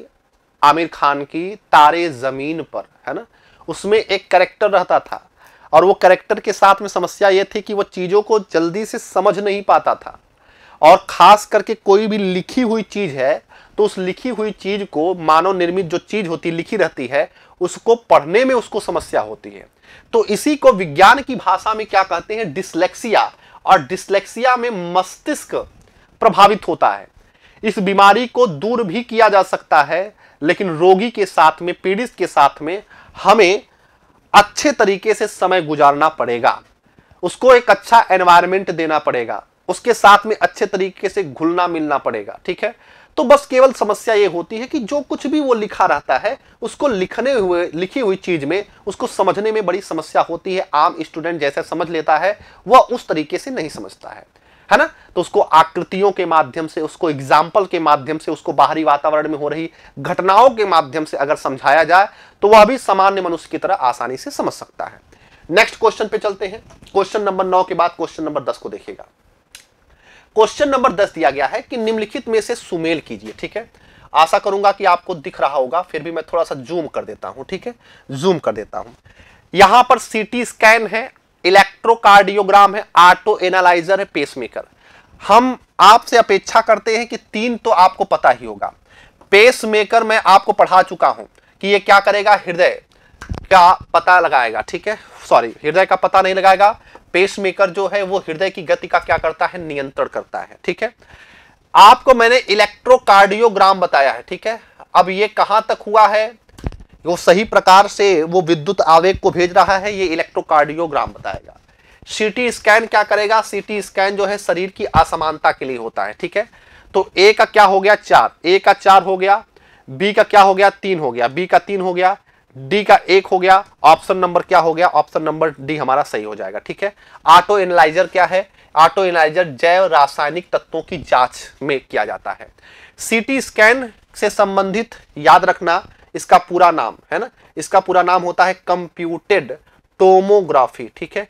आमिर खान की तारे जमीन पर है ना उसमें एक करेक्टर रहता था और वो करेक्टर के साथ में समस्या ये थी कि वो चीज़ों को जल्दी से समझ नहीं पाता था और ख़ास करके कोई भी लिखी हुई चीज़ है तो उस लिखी हुई चीज़ को मानव निर्मित जो चीज़ होती लिखी रहती है उसको पढ़ने में उसको समस्या होती है तो इसी को विज्ञान की भाषा में क्या कहते हैं डिसलेक्सिया और डिसलेक्सिया में मस्तिष्क प्रभावित होता है इस बीमारी को दूर भी किया जा सकता है लेकिन रोगी के साथ में पीड़ित के साथ में हमें अच्छे तरीके से समय गुजारना पड़ेगा उसको एक अच्छा एनवायरमेंट देना पड़ेगा उसके साथ में अच्छे तरीके से घुलना मिलना पड़ेगा ठीक है तो बस केवल समस्या ये होती है कि जो कुछ भी वो लिखा रहता है उसको लिखने हुए लिखी हुई चीज में उसको समझने में बड़ी समस्या होती है आम स्टूडेंट जैसे समझ लेता है वह उस तरीके से नहीं समझता है है ना तो उसको आकृतियों के माध्यम से उसको एग्जाम्पल के माध्यम से उसको बाहरी वातावरण में हो रही घटनाओं के माध्यम से अगर समझाया जाए तो वह भी सामान्य मनुष्य की तरह आसानी से समझ सकता है नेक्स्ट क्वेश्चन पे चलते हैं क्वेश्चन नंबर नौ के बाद क्वेश्चन नंबर दस को देखिएगा क्वेश्चन नंबर दस दिया गया है कि निम्नलिखित में से सुमेल कीजिए ठीक है आशा करूंगा कि आपको दिख रहा होगा फिर भी मैं थोड़ा सा जूम कर देता हूं ठीक है जूम कर देता हूं यहां पर सीटी स्कैन है इलेक्ट्रोकार्डियोग्राम है ऑटो एनालाइजर है पेसमेकर हम आपसे अपेक्षा करते हैं कि तीन तो आपको पता ही होगा पेसमेकर मैं आपको पढ़ा चुका हूं कि ये क्या करेगा हृदय का पता लगाएगा ठीक है सॉरी हृदय का पता नहीं लगाएगा पेसमेकर जो है वो हृदय की गति का क्या करता है नियंत्रण करता है ठीक है आपको मैंने इलेक्ट्रोकार्डियोग्राम बताया है ठीक है अब ये कहां तक हुआ है वो सही प्रकार से वो विद्युत आवेग को भेज रहा है ये इलेक्ट्रोकार्डियोग्राम बताएगा सीटी स्कैन क्या करेगा सीटी स्कैन जो है शरीर की असमानता के लिए होता है ठीक है तो ए का क्या हो गया चार ए का चार हो गया बी का क्या हो गया तीन हो गया बी का तीन हो गया डी का एक हो गया ऑप्शन नंबर क्या हो गया ऑप्शन नंबर डी हमारा सही हो जाएगा ठीक है ऑटो एनालाइजर क्या है ऑटो एनालाइजर जैव रासायनिक तत्वों की जांच में किया जाता है सीटी स्कैन से संबंधित याद रखना इसका पूरा नाम है ना इसका पूरा नाम होता है कंप्यूटेड टोमोग्राफी ठीक है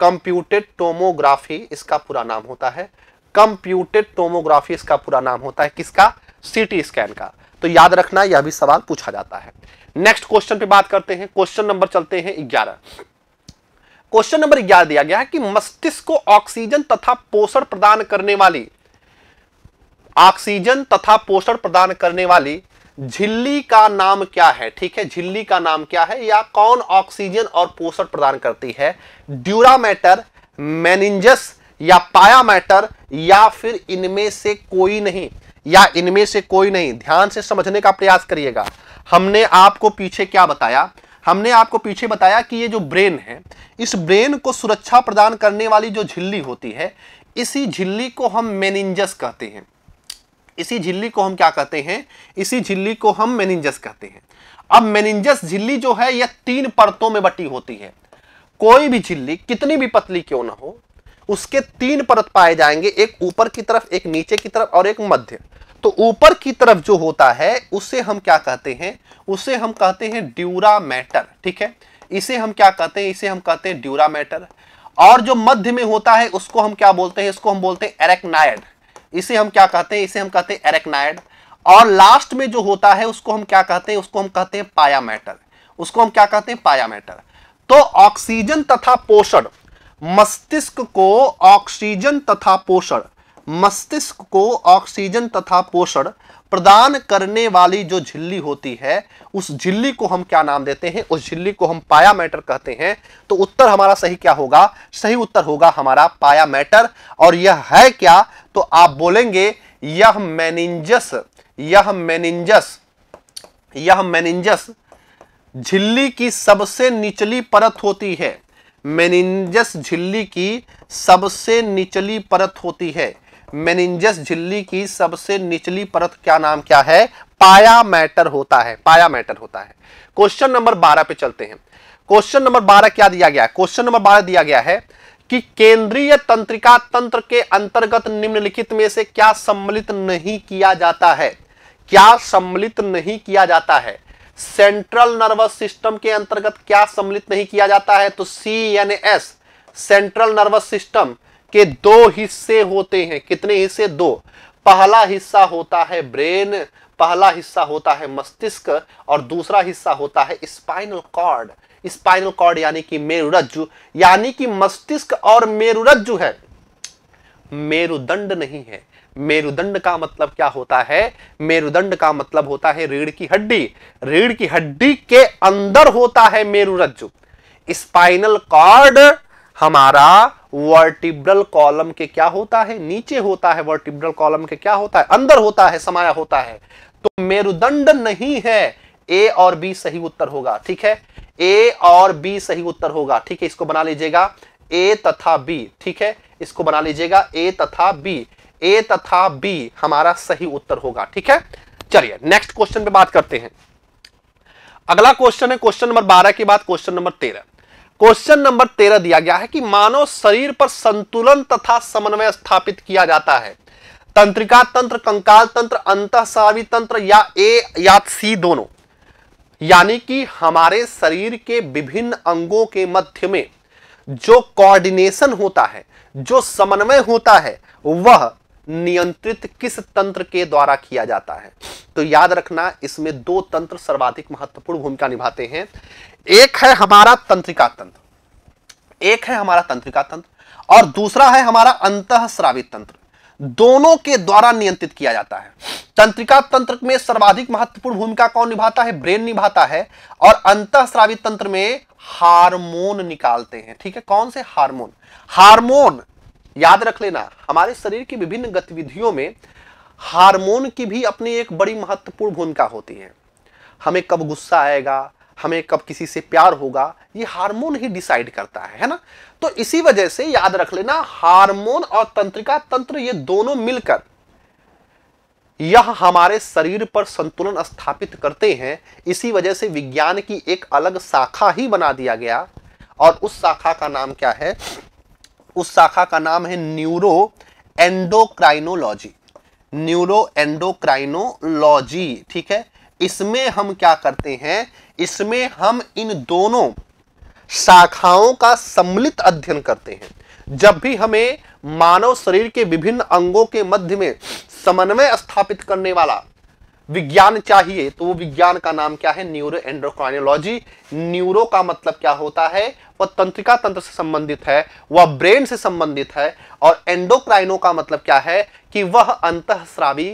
कंप्यूटेड टोमोग्राफी इसका पूरा नाम होता है कंप्यूटेड टोमोग्राफी इसका पूरा नाम होता है किसका सीटी स्कैन का तो याद रखना यह भी सवाल पूछा जाता है नेक्स्ट क्वेश्चन पे बात करते हैं क्वेश्चन नंबर चलते हैं ग्यारह क्वेश्चन नंबर ग्यारह दिया गया है कि मस्तिष्क को ऑक्सीजन तथा पोषण प्रदान करने वाली ऑक्सीजन तथा पोषण प्रदान करने वाली झिल्ली का नाम क्या है ठीक है झिल्ली का नाम क्या है या कौन ऑक्सीजन और पोषण प्रदान करती है ड्यूरा मैटर मैनिंजस या पाया मैटर या फिर इनमें से कोई नहीं या इनमें से कोई नहीं ध्यान से समझने का प्रयास करिएगा हमने आपको पीछे क्या बताया हमने आपको पीछे बताया कि ये जो ब्रेन है इस ब्रेन को सुरक्षा प्रदान करने वाली जो झिल्ली होती है इसी झिल्ली को हम मेनिंजस कहते हैं इसी झिल्ली को हम क्या कहते हैं इसी झिल्ली को हम मेनिंजस कहते हैं अब मेनिंजस झिल्ली जो है यह तीन परतों में बटी होती है कोई भी झिल्ली कितनी भी पतली क्यों ना हो उसके तीन परत पाए जाएंगे एक ऊपर की तरफ एक नीचे की तरफ और एक मध्य तो ऊपर की तरफ जो होता है उसे हम क्या कहते हैं उसे हम कहते हैं ड्यूरा मैटर ठीक है इसे हम क्या कहते हैं इसे हम कहते हैं ड्यूरा मैटर और जो मध्य में होता है उसको हम क्या बोलते हैं इसको हम बोलते हैं एरेक्नाइड इसे हम क्या कहते हैं इसे हम कहते हैं एरेक्नाइड और लास्ट में जो होता है उसको हम क्या कहते हैं उसको हम कहते हैं पाया मैटर उसको हम क्या कहते हैं पाया मैटर तो ऑक्सीजन तथा पोषण मस्तिष्क को ऑक्सीजन तथा पोषण मस्तिष्क को ऑक्सीजन तथा पोषण प्रदान करने वाली जो झिल्ली होती है उस झिल्ली को हम क्या नाम देते हैं उस झिल्ली को हम पाया मैटर कहते हैं तो उत्तर हमारा सही क्या होगा सही उत्तर होगा हमारा पाया मैटर और यह है क्या तो आप बोलेंगे यह मैनिंजस यह मैनिंजस यह मैनिंजस झिल्ली की सबसे निचली परत होती है मेनिंजस झिल्ली की सबसे निचली परत होती है मेनिंजस झिल्ली की सबसे निचली परत क्या नाम क्या है पाया मैटर होता है पाया मैटर होता है क्वेश्चन नंबर बारह पे चलते हैं क्वेश्चन नंबर बारह क्या दिया गया है क्वेश्चन नंबर बारह दिया गया है कि केंद्रीय तंत्रिका तंत्र के अंतर्गत निम्नलिखित में से क्या सम्मिलित नहीं किया जाता है क्या सम्मिलित नहीं किया जाता है सेंट्रल नर्वस सिस्टम के अंतर्गत क्या सम्मिलित नहीं किया जाता है तो C N S central nervous system के दो हिस्से होते हैं कितने हिस्से दो पहला हिस्सा होता है ब्रेन पहला हिस्सा होता है मस्तिष्क और दूसरा हिस्सा होता है स्पाइनल कॉर्ड स्पाइनल कॉर्ड यानी कि मेरुरज्जु यानी कि मस्तिष्क और मेरुरज्जु है मेरुदंड नहीं है मेरुदंड का मतलब क्या होता है मेरुदंड का मतलब होता है रीढ़ की हड्डी रीढ़ की हड्डी के अंदर होता है मेरुरज्जु स्पाइनल कॉर्ड हमारा वर्टिब्रल कॉलम के क्या होता है नीचे होता है वर्टिब्रल कॉलम के क्या होता है अंदर होता है समाया होता है तो मेरुदंड नहीं है ए और बी सही उत्तर होगा ठीक है ए और बी सही उत्तर होगा ठीक है इसको बना लीजिएगा ए तथा बी ठीक है इसको बना लीजिएगा ए तथा बी ए तथा बी हमारा सही उत्तर होगा ठीक है चलिए नेक्स्ट क्वेश्चन पे बात करते हैं अगला क्वेश्चन है क्वेश्चन नंबर बारह के बाद क्वेश्चन नंबर तेरह क्वेश्चन नंबर तेरह दिया गया है कि मानव शरीर पर संतुलन तथा समन्वय स्थापित किया जाता है तंत्रिका तंत्र कंकाल तंत्र अंत तंत्र या ए या सी दोनों यानी कि हमारे शरीर के विभिन्न अंगों के मध्य में जो कोऑर्डिनेशन होता है जो समन्वय होता है वह नियंत्रित किस तंत्र के द्वारा किया जाता है तो याद रखना इसमें दो तंत्र सर्वाधिक महत्वपूर्ण भूमिका निभाते हैं एक है हमारा तंत्रिका तंत्र एक है हमारा तंत्रिका तंत्र और दूसरा है हमारा अंत श्रावित तंत्र दोनों के द्वारा नियंत्रित किया जाता है तंत्रिका तंत्र में सर्वाधिक महत्वपूर्ण भूमिका कौन निभाता है ब्रेन निभाता है और अंत श्रावित तंत्र में हार्मोन निकालते हैं ठीक है कौन से हार्मोन हार्मोन याद रख लेना हमारे शरीर की विभिन्न गतिविधियों में हार्मोन की भी अपनी एक बड़ी महत्वपूर्ण भूमिका होती है हमें कब गुस्सा आएगा हमें कब किसी से प्यार होगा ये हार्मोन ही डिसाइड करता है है ना तो इसी वजह से याद रख लेना हार्मोन और तंत्रिका तंत्र ये दोनों मिलकर यह हमारे शरीर पर संतुलन स्थापित करते हैं इसी वजह से विज्ञान की एक अलग शाखा ही बना दिया गया और उस शाखा का नाम क्या है उस शाखा का नाम है न्यूरो एंडोक्राइनोलॉजी न्यूरो एंडोक्राइनोलॉजी ठीक है इसमें हम क्या करते हैं इसमें हम इन दोनों शाखाओं का सम्मिलित अध्ययन करते हैं जब भी हमें मानव शरीर के विभिन्न अंगों के मध्य में समन्वय स्थापित करने वाला विज्ञान चाहिए तो वो विज्ञान का नाम क्या है न्यूरो एंड्रोक्राइनोलॉजी न्यूरो का मतलब क्या होता है वह तंत्रिका तंत्र से संबंधित है वह ब्रेन से संबंधित है और एंडोक्राइनो का मतलब क्या है कि वह अंतःस्रावी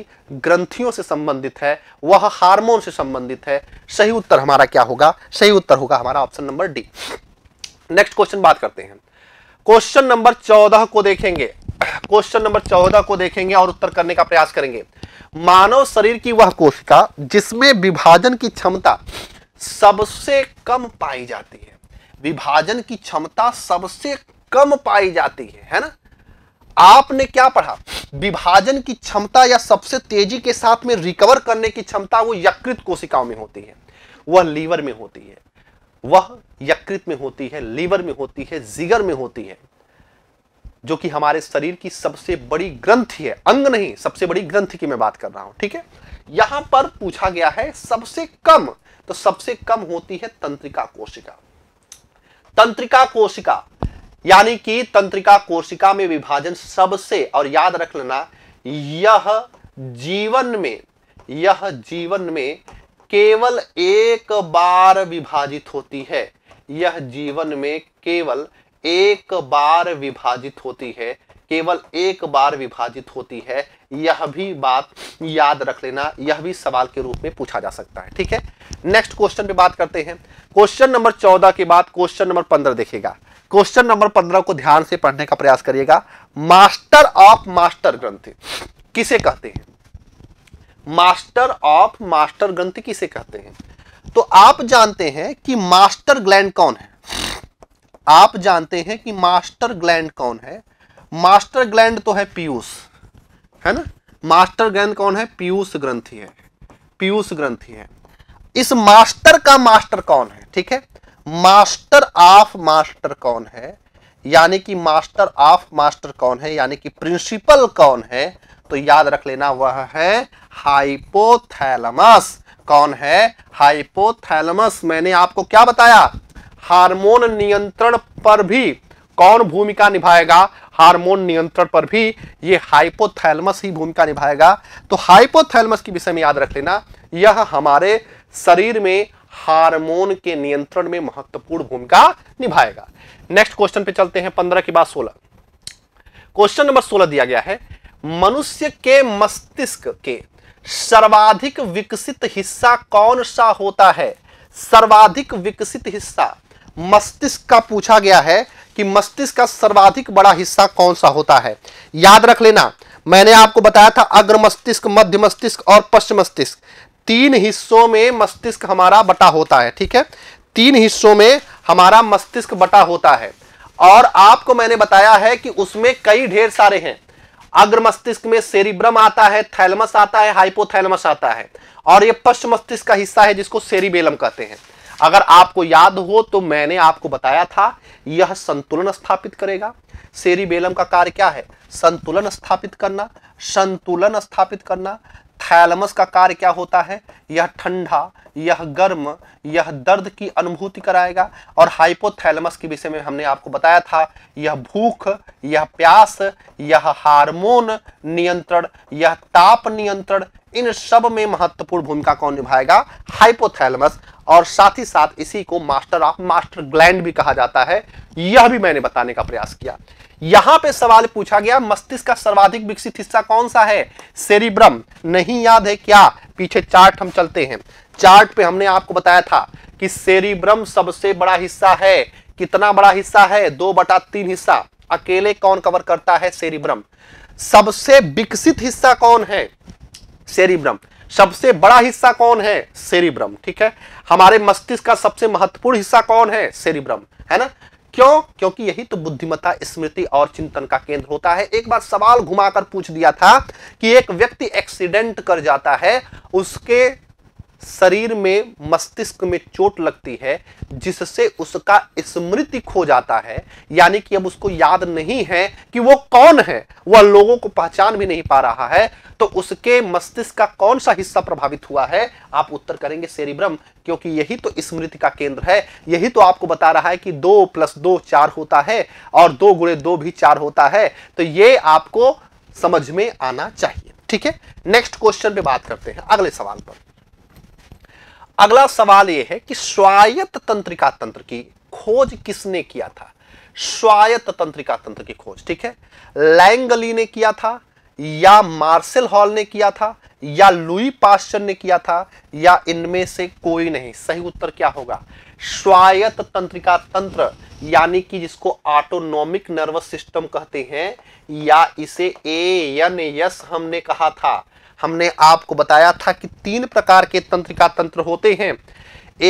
ग्रंथियों से संबंधित है वह हार्मोन से संबंधित है सही उत्तर हमारा क्या होगा सही उत्तर होगा हमारा option number D next question बात करते हैं क्वेश्चन नंबर चौदह को देखेंगे क्वेश्चन नंबर चौदह को देखेंगे और उत्तर करने का प्रयास करेंगे मानव शरीर की वह कोशिका जिसमें विभाजन की क्षमता सबसे कम पाई जाती है विभाजन की क्षमता सबसे कम पाई जाती है है ना आपने क्या पढ़ा विभाजन की क्षमता या सबसे तेजी के साथ में रिकवर करने की क्षमता वो यकृत कोशिकाओं में होती है वह लीवर में होती है वह यकृत में होती है लीवर में होती है जिगर में होती है जो कि हमारे शरीर की सबसे बड़ी ग्रंथि है अंग नहीं सबसे बड़ी ग्रंथि की मैं बात कर रहा हूं ठीक है यहां पर पूछा गया है सबसे कम तो सबसे कम होती है तंत्रिका कोशिका तंत्रिका कोशिका यानी कि तंत्रिका कोशिका में विभाजन सबसे और याद रख लेना यह जीवन में यह जीवन में केवल एक बार विभाजित होती है यह जीवन में केवल एक बार विभाजित होती है केवल एक बार विभाजित होती है यह भी बात याद रख लेना यह भी सवाल के रूप में पूछा जा सकता है ठीक है नेक्स्ट क्वेश्चन पे बात करते हैं क्वेश्चन नंबर चौदह के बाद क्वेश्चन नंबर पंद्रह देखेगा क्वेश्चन नंबर पंद्रह को ध्यान से पढ़ने का प्रयास करिएगा मास्टर ऑफ मास्टर ग्रंथ किसे कहते हैं मास्टर ऑफ मास्टर ग्रंथ किसे कहते हैं तो आप जानते हैं कि मास्टर ग्लैंड कौन है आप जानते हैं कि मास्टर ग्लैंड कौन है मास्टर ग्लैंड तो है पीयूष है ना मास्टर ग्लैंड कौन है पीयूष ग्रंथि है पीयूष ग्रंथि है इस मास्टर का मास्टर कौन है ठीक है मास्टर ऑफ मास्टर कौन है यानी कि मास्टर ऑफ मास्टर कौन है यानी कि प्रिंसिपल कौन है तो याद रख लेना वह है हाइपोथैलमस कौन है हाइपोथैलमस मैंने आपको क्या बताया हार्मोन नियंत्रण पर भी कौन भूमिका निभाएगा हार्मोन नियंत्रण पर भी ये हाइपोथैलमस ही भूमिका निभाएगा तो हाइपोथैलमस के विषय में याद रख लेना यह हमारे शरीर में हार्मोन के नियंत्रण में महत्वपूर्ण भूमिका निभाएगा नेक्स्ट क्वेश्चन पे चलते हैं पंद्रह के बाद सोलह क्वेश्चन नंबर सोलह दिया गया है मनुष्य के मस्तिष्क के सर्वाधिक विकसित हिस्सा कौन सा होता है सर्वाधिक विकसित हिस्सा मस्तिष्क का पूछा गया है कि मस्तिष्क का सर्वाधिक बड़ा हिस्सा कौन सा होता है याद रख लेना मैंने आपको बताया था अग्र मस्तिष्क मध्य मस्तिष्क और पश्चिम मस्तिष्क तीन हिस्सों में मस्तिष्क हमारा बटा होता है ठीक है तीन हिस्सों में हमारा मस्तिष्क बटा होता है और आपको मैंने बताया है कि उसमें कई ढेर सारे हैं अग्र मस्तिष्क में सेरिब्रम आता है थैलमस आता है हाइपोथैलमस आता है और ये पश्च मस्तिष्क का हिस्सा है जिसको सेरिबेलम कहते हैं अगर आपको याद हो तो मैंने आपको बताया था यह संतुलन स्थापित करेगा सेरी बेलम का कार्य क्या है संतुलन स्थापित करना संतुलन स्थापित करना थैलमस का कार्य क्या होता है यह ठंडा यह गर्म यह दर्द की अनुभूति कराएगा और हाइपोथैलमस के विषय में हमने आपको बताया था यह भूख यह प्यास यह हार्मोन नियंत्रण यह ताप नियंत्रण इन सब में महत्वपूर्ण भूमिका कौन निभाएगा हाइपोथैलमस और साथ ही साथ इसी को मास्टर ऑफ मास्टर ग्लैंड भी कहा जाता है यह भी मैंने बताने का प्रयास किया यहां पे सवाल पूछा गया मस्तिष्क का सर्वाधिक विकसित हिस्सा कौन सा है सेरिब्रम नहीं याद है क्या पीछे चार्ट हम चलते हैं चार्ट पे हमने आपको बताया था कि सेरिब्रम सबसे बड़ा हिस्सा है कितना बड़ा हिस्सा है दो बटा तीन हिस्सा अकेले कौन कवर करता है सेरिब्रम सबसे विकसित हिस्सा कौन है सेरिब्रम सबसे बड़ा हिस्सा कौन है सेरिब्रम ठीक है हमारे मस्तिष्क का सबसे महत्वपूर्ण हिस्सा कौन है सेरिब्रम है ना क्यों क्योंकि यही तो बुद्धिमता स्मृति और चिंतन का केंद्र होता है एक बार सवाल घुमाकर पूछ दिया था कि एक व्यक्ति एक्सीडेंट कर जाता है उसके शरीर में मस्तिष्क में चोट लगती है जिससे उसका स्मृति खो जाता है यानी कि अब उसको याद नहीं है कि वो कौन है वह लोगों को पहचान भी नहीं पा रहा है तो उसके मस्तिष्क का कौन सा हिस्सा प्रभावित हुआ है आप उत्तर करेंगे सेरिब्रम क्योंकि यही तो स्मृति का केंद्र है यही तो आपको बता रहा है कि दो प्लस दो चार होता है और दो गुड़े दो भी चार होता है तो ये आपको समझ में आना चाहिए ठीक है नेक्स्ट क्वेश्चन पे बात करते हैं अगले सवाल पर अगला सवाल यह है कि स्वायत्त तंत्रिका तंत्र की खोज किसने किया था स्वायत्त तंत्रिका तंत्र की खोज ठीक है लैंगली ने किया था या मार्शल हॉल ने किया था या लुई पाश्चर ने किया था या इनमें से कोई नहीं सही उत्तर क्या होगा स्वायत्त तंत्रिका तंत्र यानी कि जिसको ऑटोनोमिक नर्वस सिस्टम कहते हैं या इसे ए एन एस हमने कहा था हमने आपको बताया था कि तीन प्रकार के तंत्रिका तंत्र होते हैं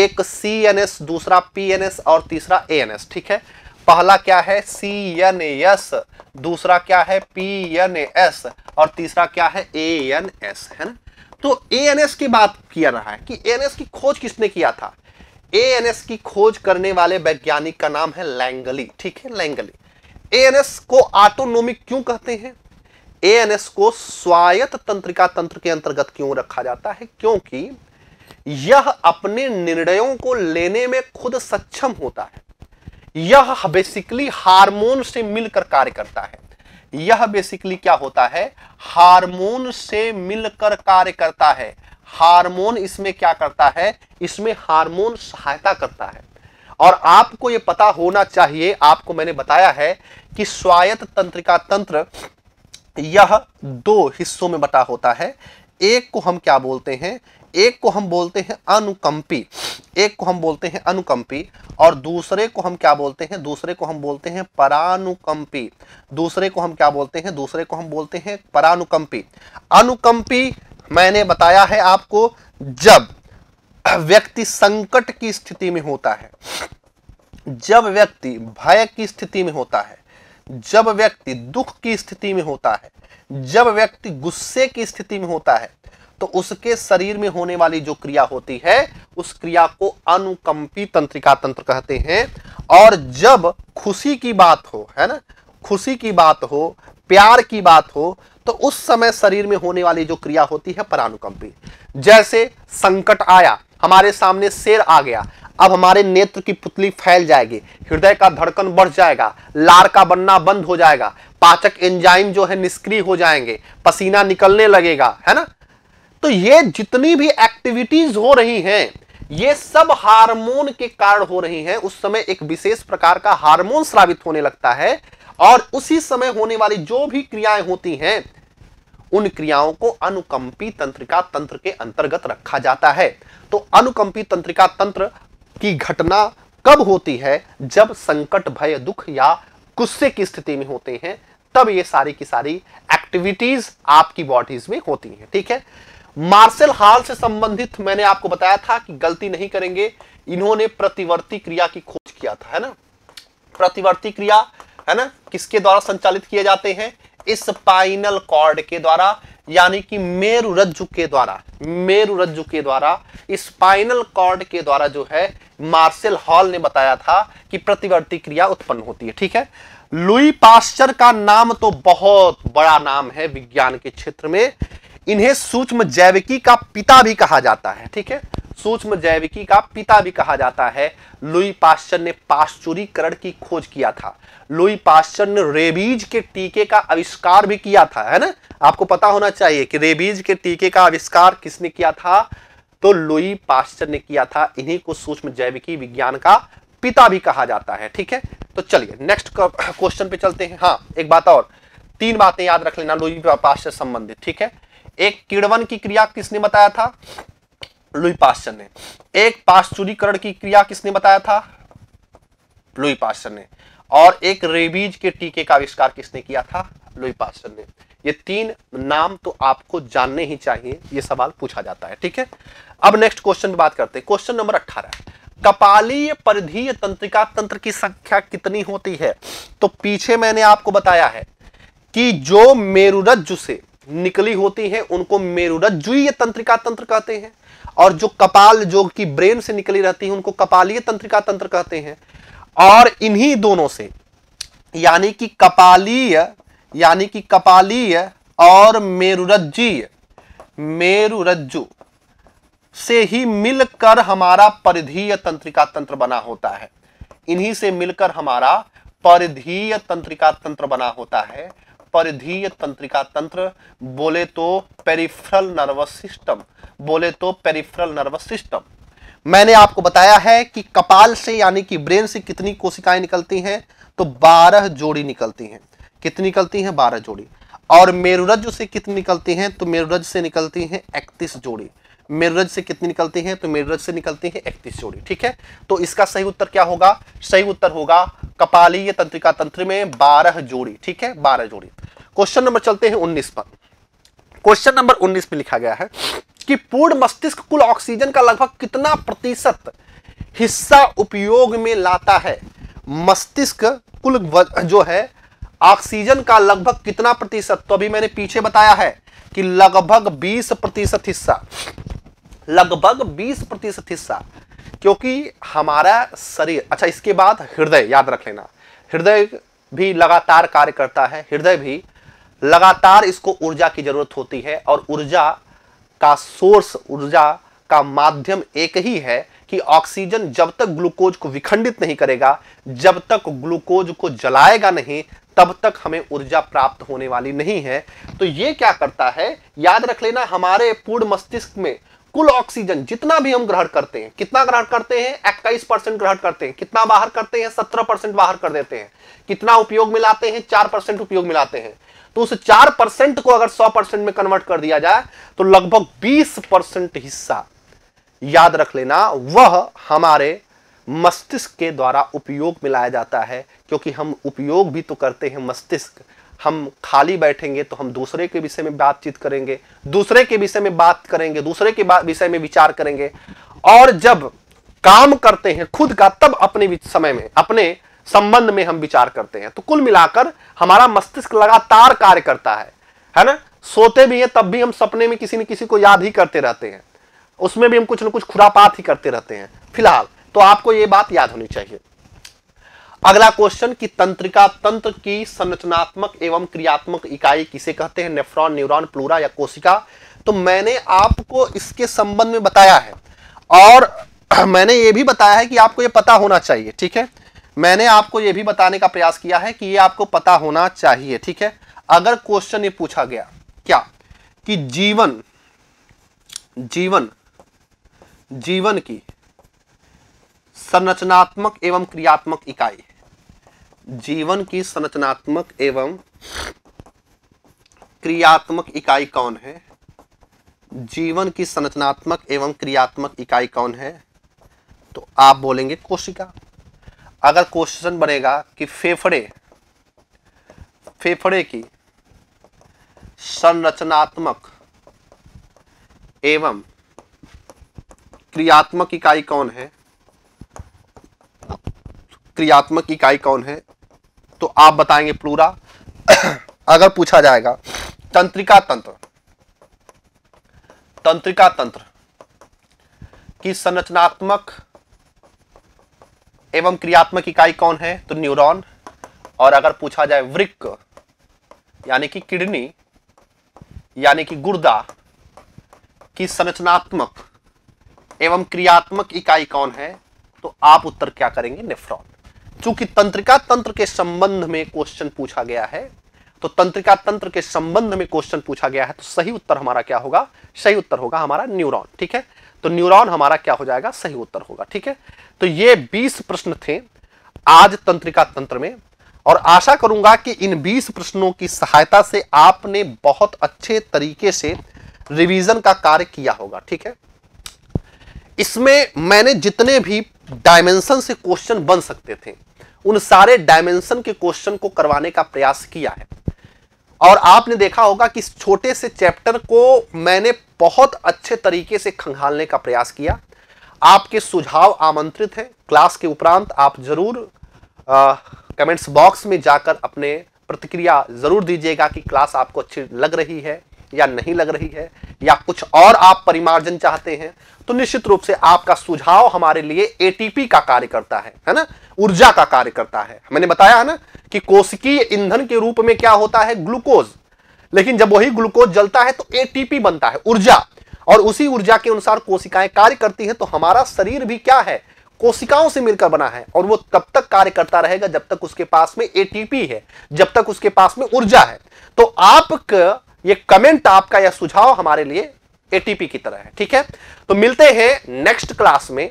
एक सी एन एस दूसरा पी एन एस और तीसरा ए एन एस ठीक है पहला क्या है सी एन एस दूसरा क्या है पी एन एस और तीसरा क्या है ए एन एस है ना तो ए एन एस की बात किया रहा है कि ए एन एस की खोज किसने किया था ए एन एस की खोज करने वाले वैज्ञानिक का नाम है लैंगली ठीक है लैंगली ए एन एस को ऑटोनोमिक क्यों कहते हैं एएनएस को स्वायत्त तंत्रिका तंत्र के अंतर्गत क्यों रखा जाता है क्योंकि यह अपने निर्णयों को लेने में खुद सक्षम होता है यह बेसिकली हार्मोन से मिलकर कार्य करता है यह बेसिकली क्या होता है हार्मोन से मिलकर कार्य करता है हार्मोन इसमें क्या करता है इसमें हार्मोन सहायता करता है और आपको यह पता होना चाहिए आपको मैंने बताया है कि स्वायत्त तंत्रिका तंत्र यह दो हिस्सों में बटा होता है एक को हम क्या बोलते हैं एक को हम बोलते हैं अनुकंपी एक को हम बोलते हैं अनुकंपी और दूसरे को हम क्या बोलते हैं दूसरे को हम बोलते हैं परानुकंपी दूसरे को हम क्या बोलते हैं दूसरे को हम बोलते हैं परानुकंपी अनुकंपी मैंने बताया है आपको जब व्यक्ति संकट की स्थिति में होता है जब व्यक्ति भय की स्थिति में होता है जब व्यक्ति दुख की स्थिति में होता है जब व्यक्ति गुस्से की स्थिति में होता है तो उसके शरीर में होने वाली जो क्रिया होती है उस क्रिया को अनुकंपी तंत्रिका तंत्र कहते हैं और जब खुशी की बात हो है ना खुशी की बात हो प्यार की बात हो तो उस समय शरीर में होने वाली जो क्रिया होती है परानुकंपी जैसे संकट आया हमारे सामने शेर आ गया अब हमारे नेत्र की पुतली फैल जाएगी हृदय का धड़कन बढ़ जाएगा लार का बनना बंद हो जाएगा पाचक एंजाइम जो है निष्क्रिय हो जाएंगे पसीना निकलने लगेगा है ना तो ये जितनी भी एक्टिविटीज हो रही हैं ये सब हार्मोन के कारण हो रही हैं उस समय एक विशेष प्रकार का हार्मोन श्रावित होने लगता है और उसी समय होने वाली जो भी क्रियाएं होती हैं उन क्रियाओं को अनुकंपी तंत्रिका तंत्र के अंतर्गत रखा जाता है तो अनुकंपी तंत्रिका तंत्र की घटना कब होती है जब संकट भय दुख या गुस्से की स्थिति में होते हैं तब ये सारी की सारी एक्टिविटीज आपकी बॉडीज में होती हैं ठीक है मार्शल हाल से संबंधित मैंने आपको बताया था कि गलती नहीं करेंगे इन्होंने प्रतिवर्ती क्रिया की खोज किया था है ना प्रतिवर्ती क्रिया है ना किसके द्वारा संचालित किए जाते हैं इस स्पाइनल कॉर्ड के द्वारा यानी कि मेरु रज्जु के द्वारा मेरु रज्जु के द्वारा स्पाइनल कॉर्ड के द्वारा जो है मार्शल हॉल ने बताया था कि प्रतिवर्ती क्रिया उत्पन्न होती है ठीक है लुई पास्चर का नाम तो बहुत बड़ा नाम है विज्ञान के क्षेत्र में इन्हें सूक्ष्म जैविकी का पिता भी कहा जाता है ठीक है सूक्ष्म जैविकी का पिता भी कहा जाता है लुई पास्चर ने पाश्चुरीकरण की खोज किया था लुई पाश्चर ने रेबीज के टीके का आविष्कार भी किया था है ना आपको पता होना चाहिए कि रेबीज के टीके का आविष्कार किसने किया था तो लुई पाश्चर ने किया था इन्हीं को सूक्ष्म जैविकी विज्ञान का पिता भी कहा जाता है ठीक है तो चलिए नेक्स्ट क्वेश्चन पे चलते हैं हाँ एक बात और तीन बातें याद रख लेना लुई पाश्चर संबंधित ठीक है एक किड़वन की क्रिया किसने बताया था लुई पाश्चर ने एक पाश्चुरीकरण की क्रिया किसने बताया था लुई पाश्चर ने और एक रेबीज के टीके का आविष्कार किसने किया था लुई पास्टर ने ये तीन नाम तो आपको जानने ही चाहिए ये सवाल पूछा जाता है ठीक है अब नेक्स्ट क्वेश्चन बात करते हैं क्वेश्चन नंबर अट्ठारह कपालीय परिधीय तंत्रिका तंत्र की संख्या कितनी होती है तो पीछे मैंने आपको बताया है कि जो मेरुरज्जु से निकली होती हैं उनको मेरुरज्जुय तंत्रिका तंत्र कहते हैं और जो कपाल जो कि ब्रेन से निकली रहती है उनको कपालीय तंत्रिका तंत्र कहते हैं और इन्हीं दोनों से यानी कि कपालीय यानी कि कपालीय और मेरुरज्जीय मेरुरज्जु से ही मिलकर हमारा परिधीय तंत्रिका तंत्र बना होता है इन्हीं से मिलकर हमारा परिधीय तंत्रिका तंत्र बना होता है परिधीय तंत्रिका तंत्र बोले तो पेरिफ्रल नर्वस सिस्टम बोले तो पेरिफ्रल नर्वस सिस्टम मैंने आपको बताया है कि कपाल से यानी कि ब्रेन से कितनी कोशिकाएं निकलती हैं तो 12 जोड़ी निकलती हैं कितनी निकलती हैं 12 जोड़ी और मेरुरज से कितनी निकलती हैं तो मेरुरज से निकलती हैं 31 जोड़ी मेरुरज से कितनी निकलती हैं तो मेरुरज से निकलती हैं 31 जोड़ी ठीक है तो इसका सही उत्तर क्या होगा सही उत्तर होगा कपालीय तंत्रिका तंत्र में बारह जोड़ी ठीक है बारह जोड़ी क्वेश्चन नंबर चलते हैं उन्नीस पर क्वेश्चन नंबर उन्नीस में लिखा गया है कि पूर्ण मस्तिष्क कुल ऑक्सीजन का लगभग कितना प्रतिशत हिस्सा उपयोग में लाता है मस्तिष्क कुल जो है ऑक्सीजन का लगभग कितना प्रतिशत तो अभी मैंने पीछे बताया है कि लगभग 20 प्रतिशत हिस्सा लगभग 20 प्रतिशत हिस्सा क्योंकि हमारा शरीर अच्छा इसके बाद हृदय याद रख लेना हृदय भी लगातार कार्य करता है हृदय भी लगातार इसको ऊर्जा की जरूरत होती है और ऊर्जा का सोर्स ऊर्जा का माध्यम एक ही है कि ऑक्सीजन जब तक ग्लूकोज को विखंडित नहीं करेगा जब तक ग्लूकोज को जलाएगा नहीं तब तक हमें ऊर्जा प्राप्त होने वाली नहीं है तो ये क्या करता है याद रख लेना हमारे पूर्ण मस्तिष्क में कुल ऑक्सीजन जितना भी हम ग्रहण करते हैं कितना ग्रहण करते हैं इक्कीस परसेंट ग्रहण करते हैं कितना बाहर करते हैं सत्रह परसेंट बाहर कर देते हैं कितना उपयोग मिलाते हैं चार परसेंट उपयोग मिलाते हैं तो उस चार परसेंट को अगर सौ परसेंट में कन्वर्ट कर दिया जाए तो लगभग बीस परसेंट हिस्सा याद रख लेना वह हमारे मस्तिष्क के द्वारा उपयोग में लाया जाता है क्योंकि हम उपयोग भी तो करते हैं मस्तिष्क हम खाली बैठेंगे तो हम दूसरे के विषय में बातचीत करेंगे दूसरे के विषय में बात करेंगे दूसरे के विषय में विचार करेंगे और जब काम करते हैं खुद का तब अपने समय में अपने संबंध में हम विचार करते हैं तो कुल मिलाकर हमारा मस्तिष्क लगातार कार्य करता है है ना सोते भी हैं तब भी हम सपने में किसी न किसी को याद ही करते रहते हैं उसमें भी हम कुछ न कुछ खुरापात ही करते रहते हैं फिलहाल तो आपको ये बात याद होनी चाहिए अगला क्वेश्चन कि तंत्रिका तंत्र की संरचनात्मक एवं क्रियात्मक इकाई किसे कहते हैं नेफ्रॉन न्यूरॉन प्लूरा या कोशिका तो मैंने आपको इसके संबंध में बताया है और मैंने ये भी बताया है कि आपको ये पता होना चाहिए ठीक है मैंने आपको ये भी बताने का प्रयास किया है कि ये आपको पता होना चाहिए ठीक है अगर क्वेश्चन ये पूछा गया क्या कि जीवन जीवन जीवन की संरचनात्मक एवं क्रियात्मक इकाई जीवन की संरचनात्मक एवं क्रियात्मक इकाई कौन है जीवन की संरचनात्मक एवं क्रियात्मक इकाई कौन है तो आप बोलेंगे कोशिका अगर क्वेश्चन बनेगा कि फेफड़े फेफड़े की संरचनात्मक एवं क्रियात्मक इकाई कौन है क्रियात्मक इकाई कौन है तो आप बताएंगे प्लूरा अगर पूछा जाएगा तंत्रिका तंत्र तंत्रिका तंत्र की संरचनात्मक एवं क्रियात्मक इकाई कौन है तो न्यूरॉन और अगर पूछा जाए वृक्क यानी कि किडनी यानी कि गुर्दा की संरचनात्मक एवं क्रियात्मक इकाई कौन है तो आप उत्तर क्या करेंगे नेफ्रॉन चूंकि तंत्रिका तंत्र के संबंध में क्वेश्चन पूछा गया है तो तंत्रिका तंत्र के संबंध में क्वेश्चन पूछा गया है तो सही उत्तर हमारा क्या होगा सही उत्तर होगा हमारा न्यूरॉन ठीक है तो न्यूरॉन हमारा क्या हो जाएगा सही उत्तर होगा ठीक है तो ये 20 प्रश्न थे आज तंत्रिका तंत्र में और आशा करूंगा कि इन 20 प्रश्नों की सहायता से आपने बहुत अच्छे तरीके से रिवीजन का कार्य किया होगा ठीक है इसमें मैंने जितने भी डायमेंशन से क्वेश्चन बन सकते थे उन सारे डायमेंशन के क्वेश्चन को करवाने का प्रयास किया है और आपने देखा होगा कि इस छोटे से चैप्टर को मैंने बहुत अच्छे तरीके से खंगालने का प्रयास किया आपके सुझाव आमंत्रित हैं क्लास के उपरांत आप जरूर कमेंट्स बॉक्स में जाकर अपने प्रतिक्रिया ज़रूर दीजिएगा कि क्लास आपको अच्छी लग रही है या नहीं लग रही है या कुछ और आप परिमार्जन चाहते हैं तो निश्चित रूप से आपका सुझाव हमारे लिए एटीपी का कार्य करता है है ना ऊर्जा का कार्य करता है मैंने बताया है ना कि कोशिकीय ईंधन के रूप में क्या होता है ग्लूकोज लेकिन जब वही ग्लूकोज जलता है तो एटीपी बनता है ऊर्जा और उसी ऊर्जा के अनुसार कोशिकाएं कार्य करती हैं तो हमारा शरीर भी क्या है कोशिकाओं से मिलकर बना है और वो तब तक कार्य करता रहेगा जब तक उसके पास में एटीपी है जब तक उसके पास में ऊर्जा है तो आपका ये कमेंट आपका या सुझाव हमारे लिए एटीपी की तरह है ठीक है तो मिलते हैं नेक्स्ट क्लास में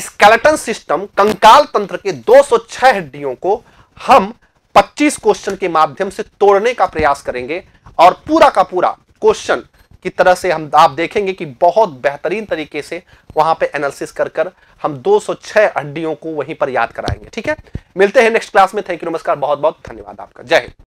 स्केलेटन सिस्टम कंकाल तंत्र के 206 हड्डियों को हम 25 क्वेश्चन के माध्यम से तोड़ने का प्रयास करेंगे और पूरा का पूरा क्वेश्चन की तरह से हम आप देखेंगे कि बहुत बेहतरीन तरीके से वहां पे एनालिसिस कर कर हम 206 हड्डियों को वहीं पर याद कराएंगे ठीक है मिलते हैं नेक्स्ट क्लास में थैंक यू नमस्कार बहुत बहुत धन्यवाद आपका जय हिंद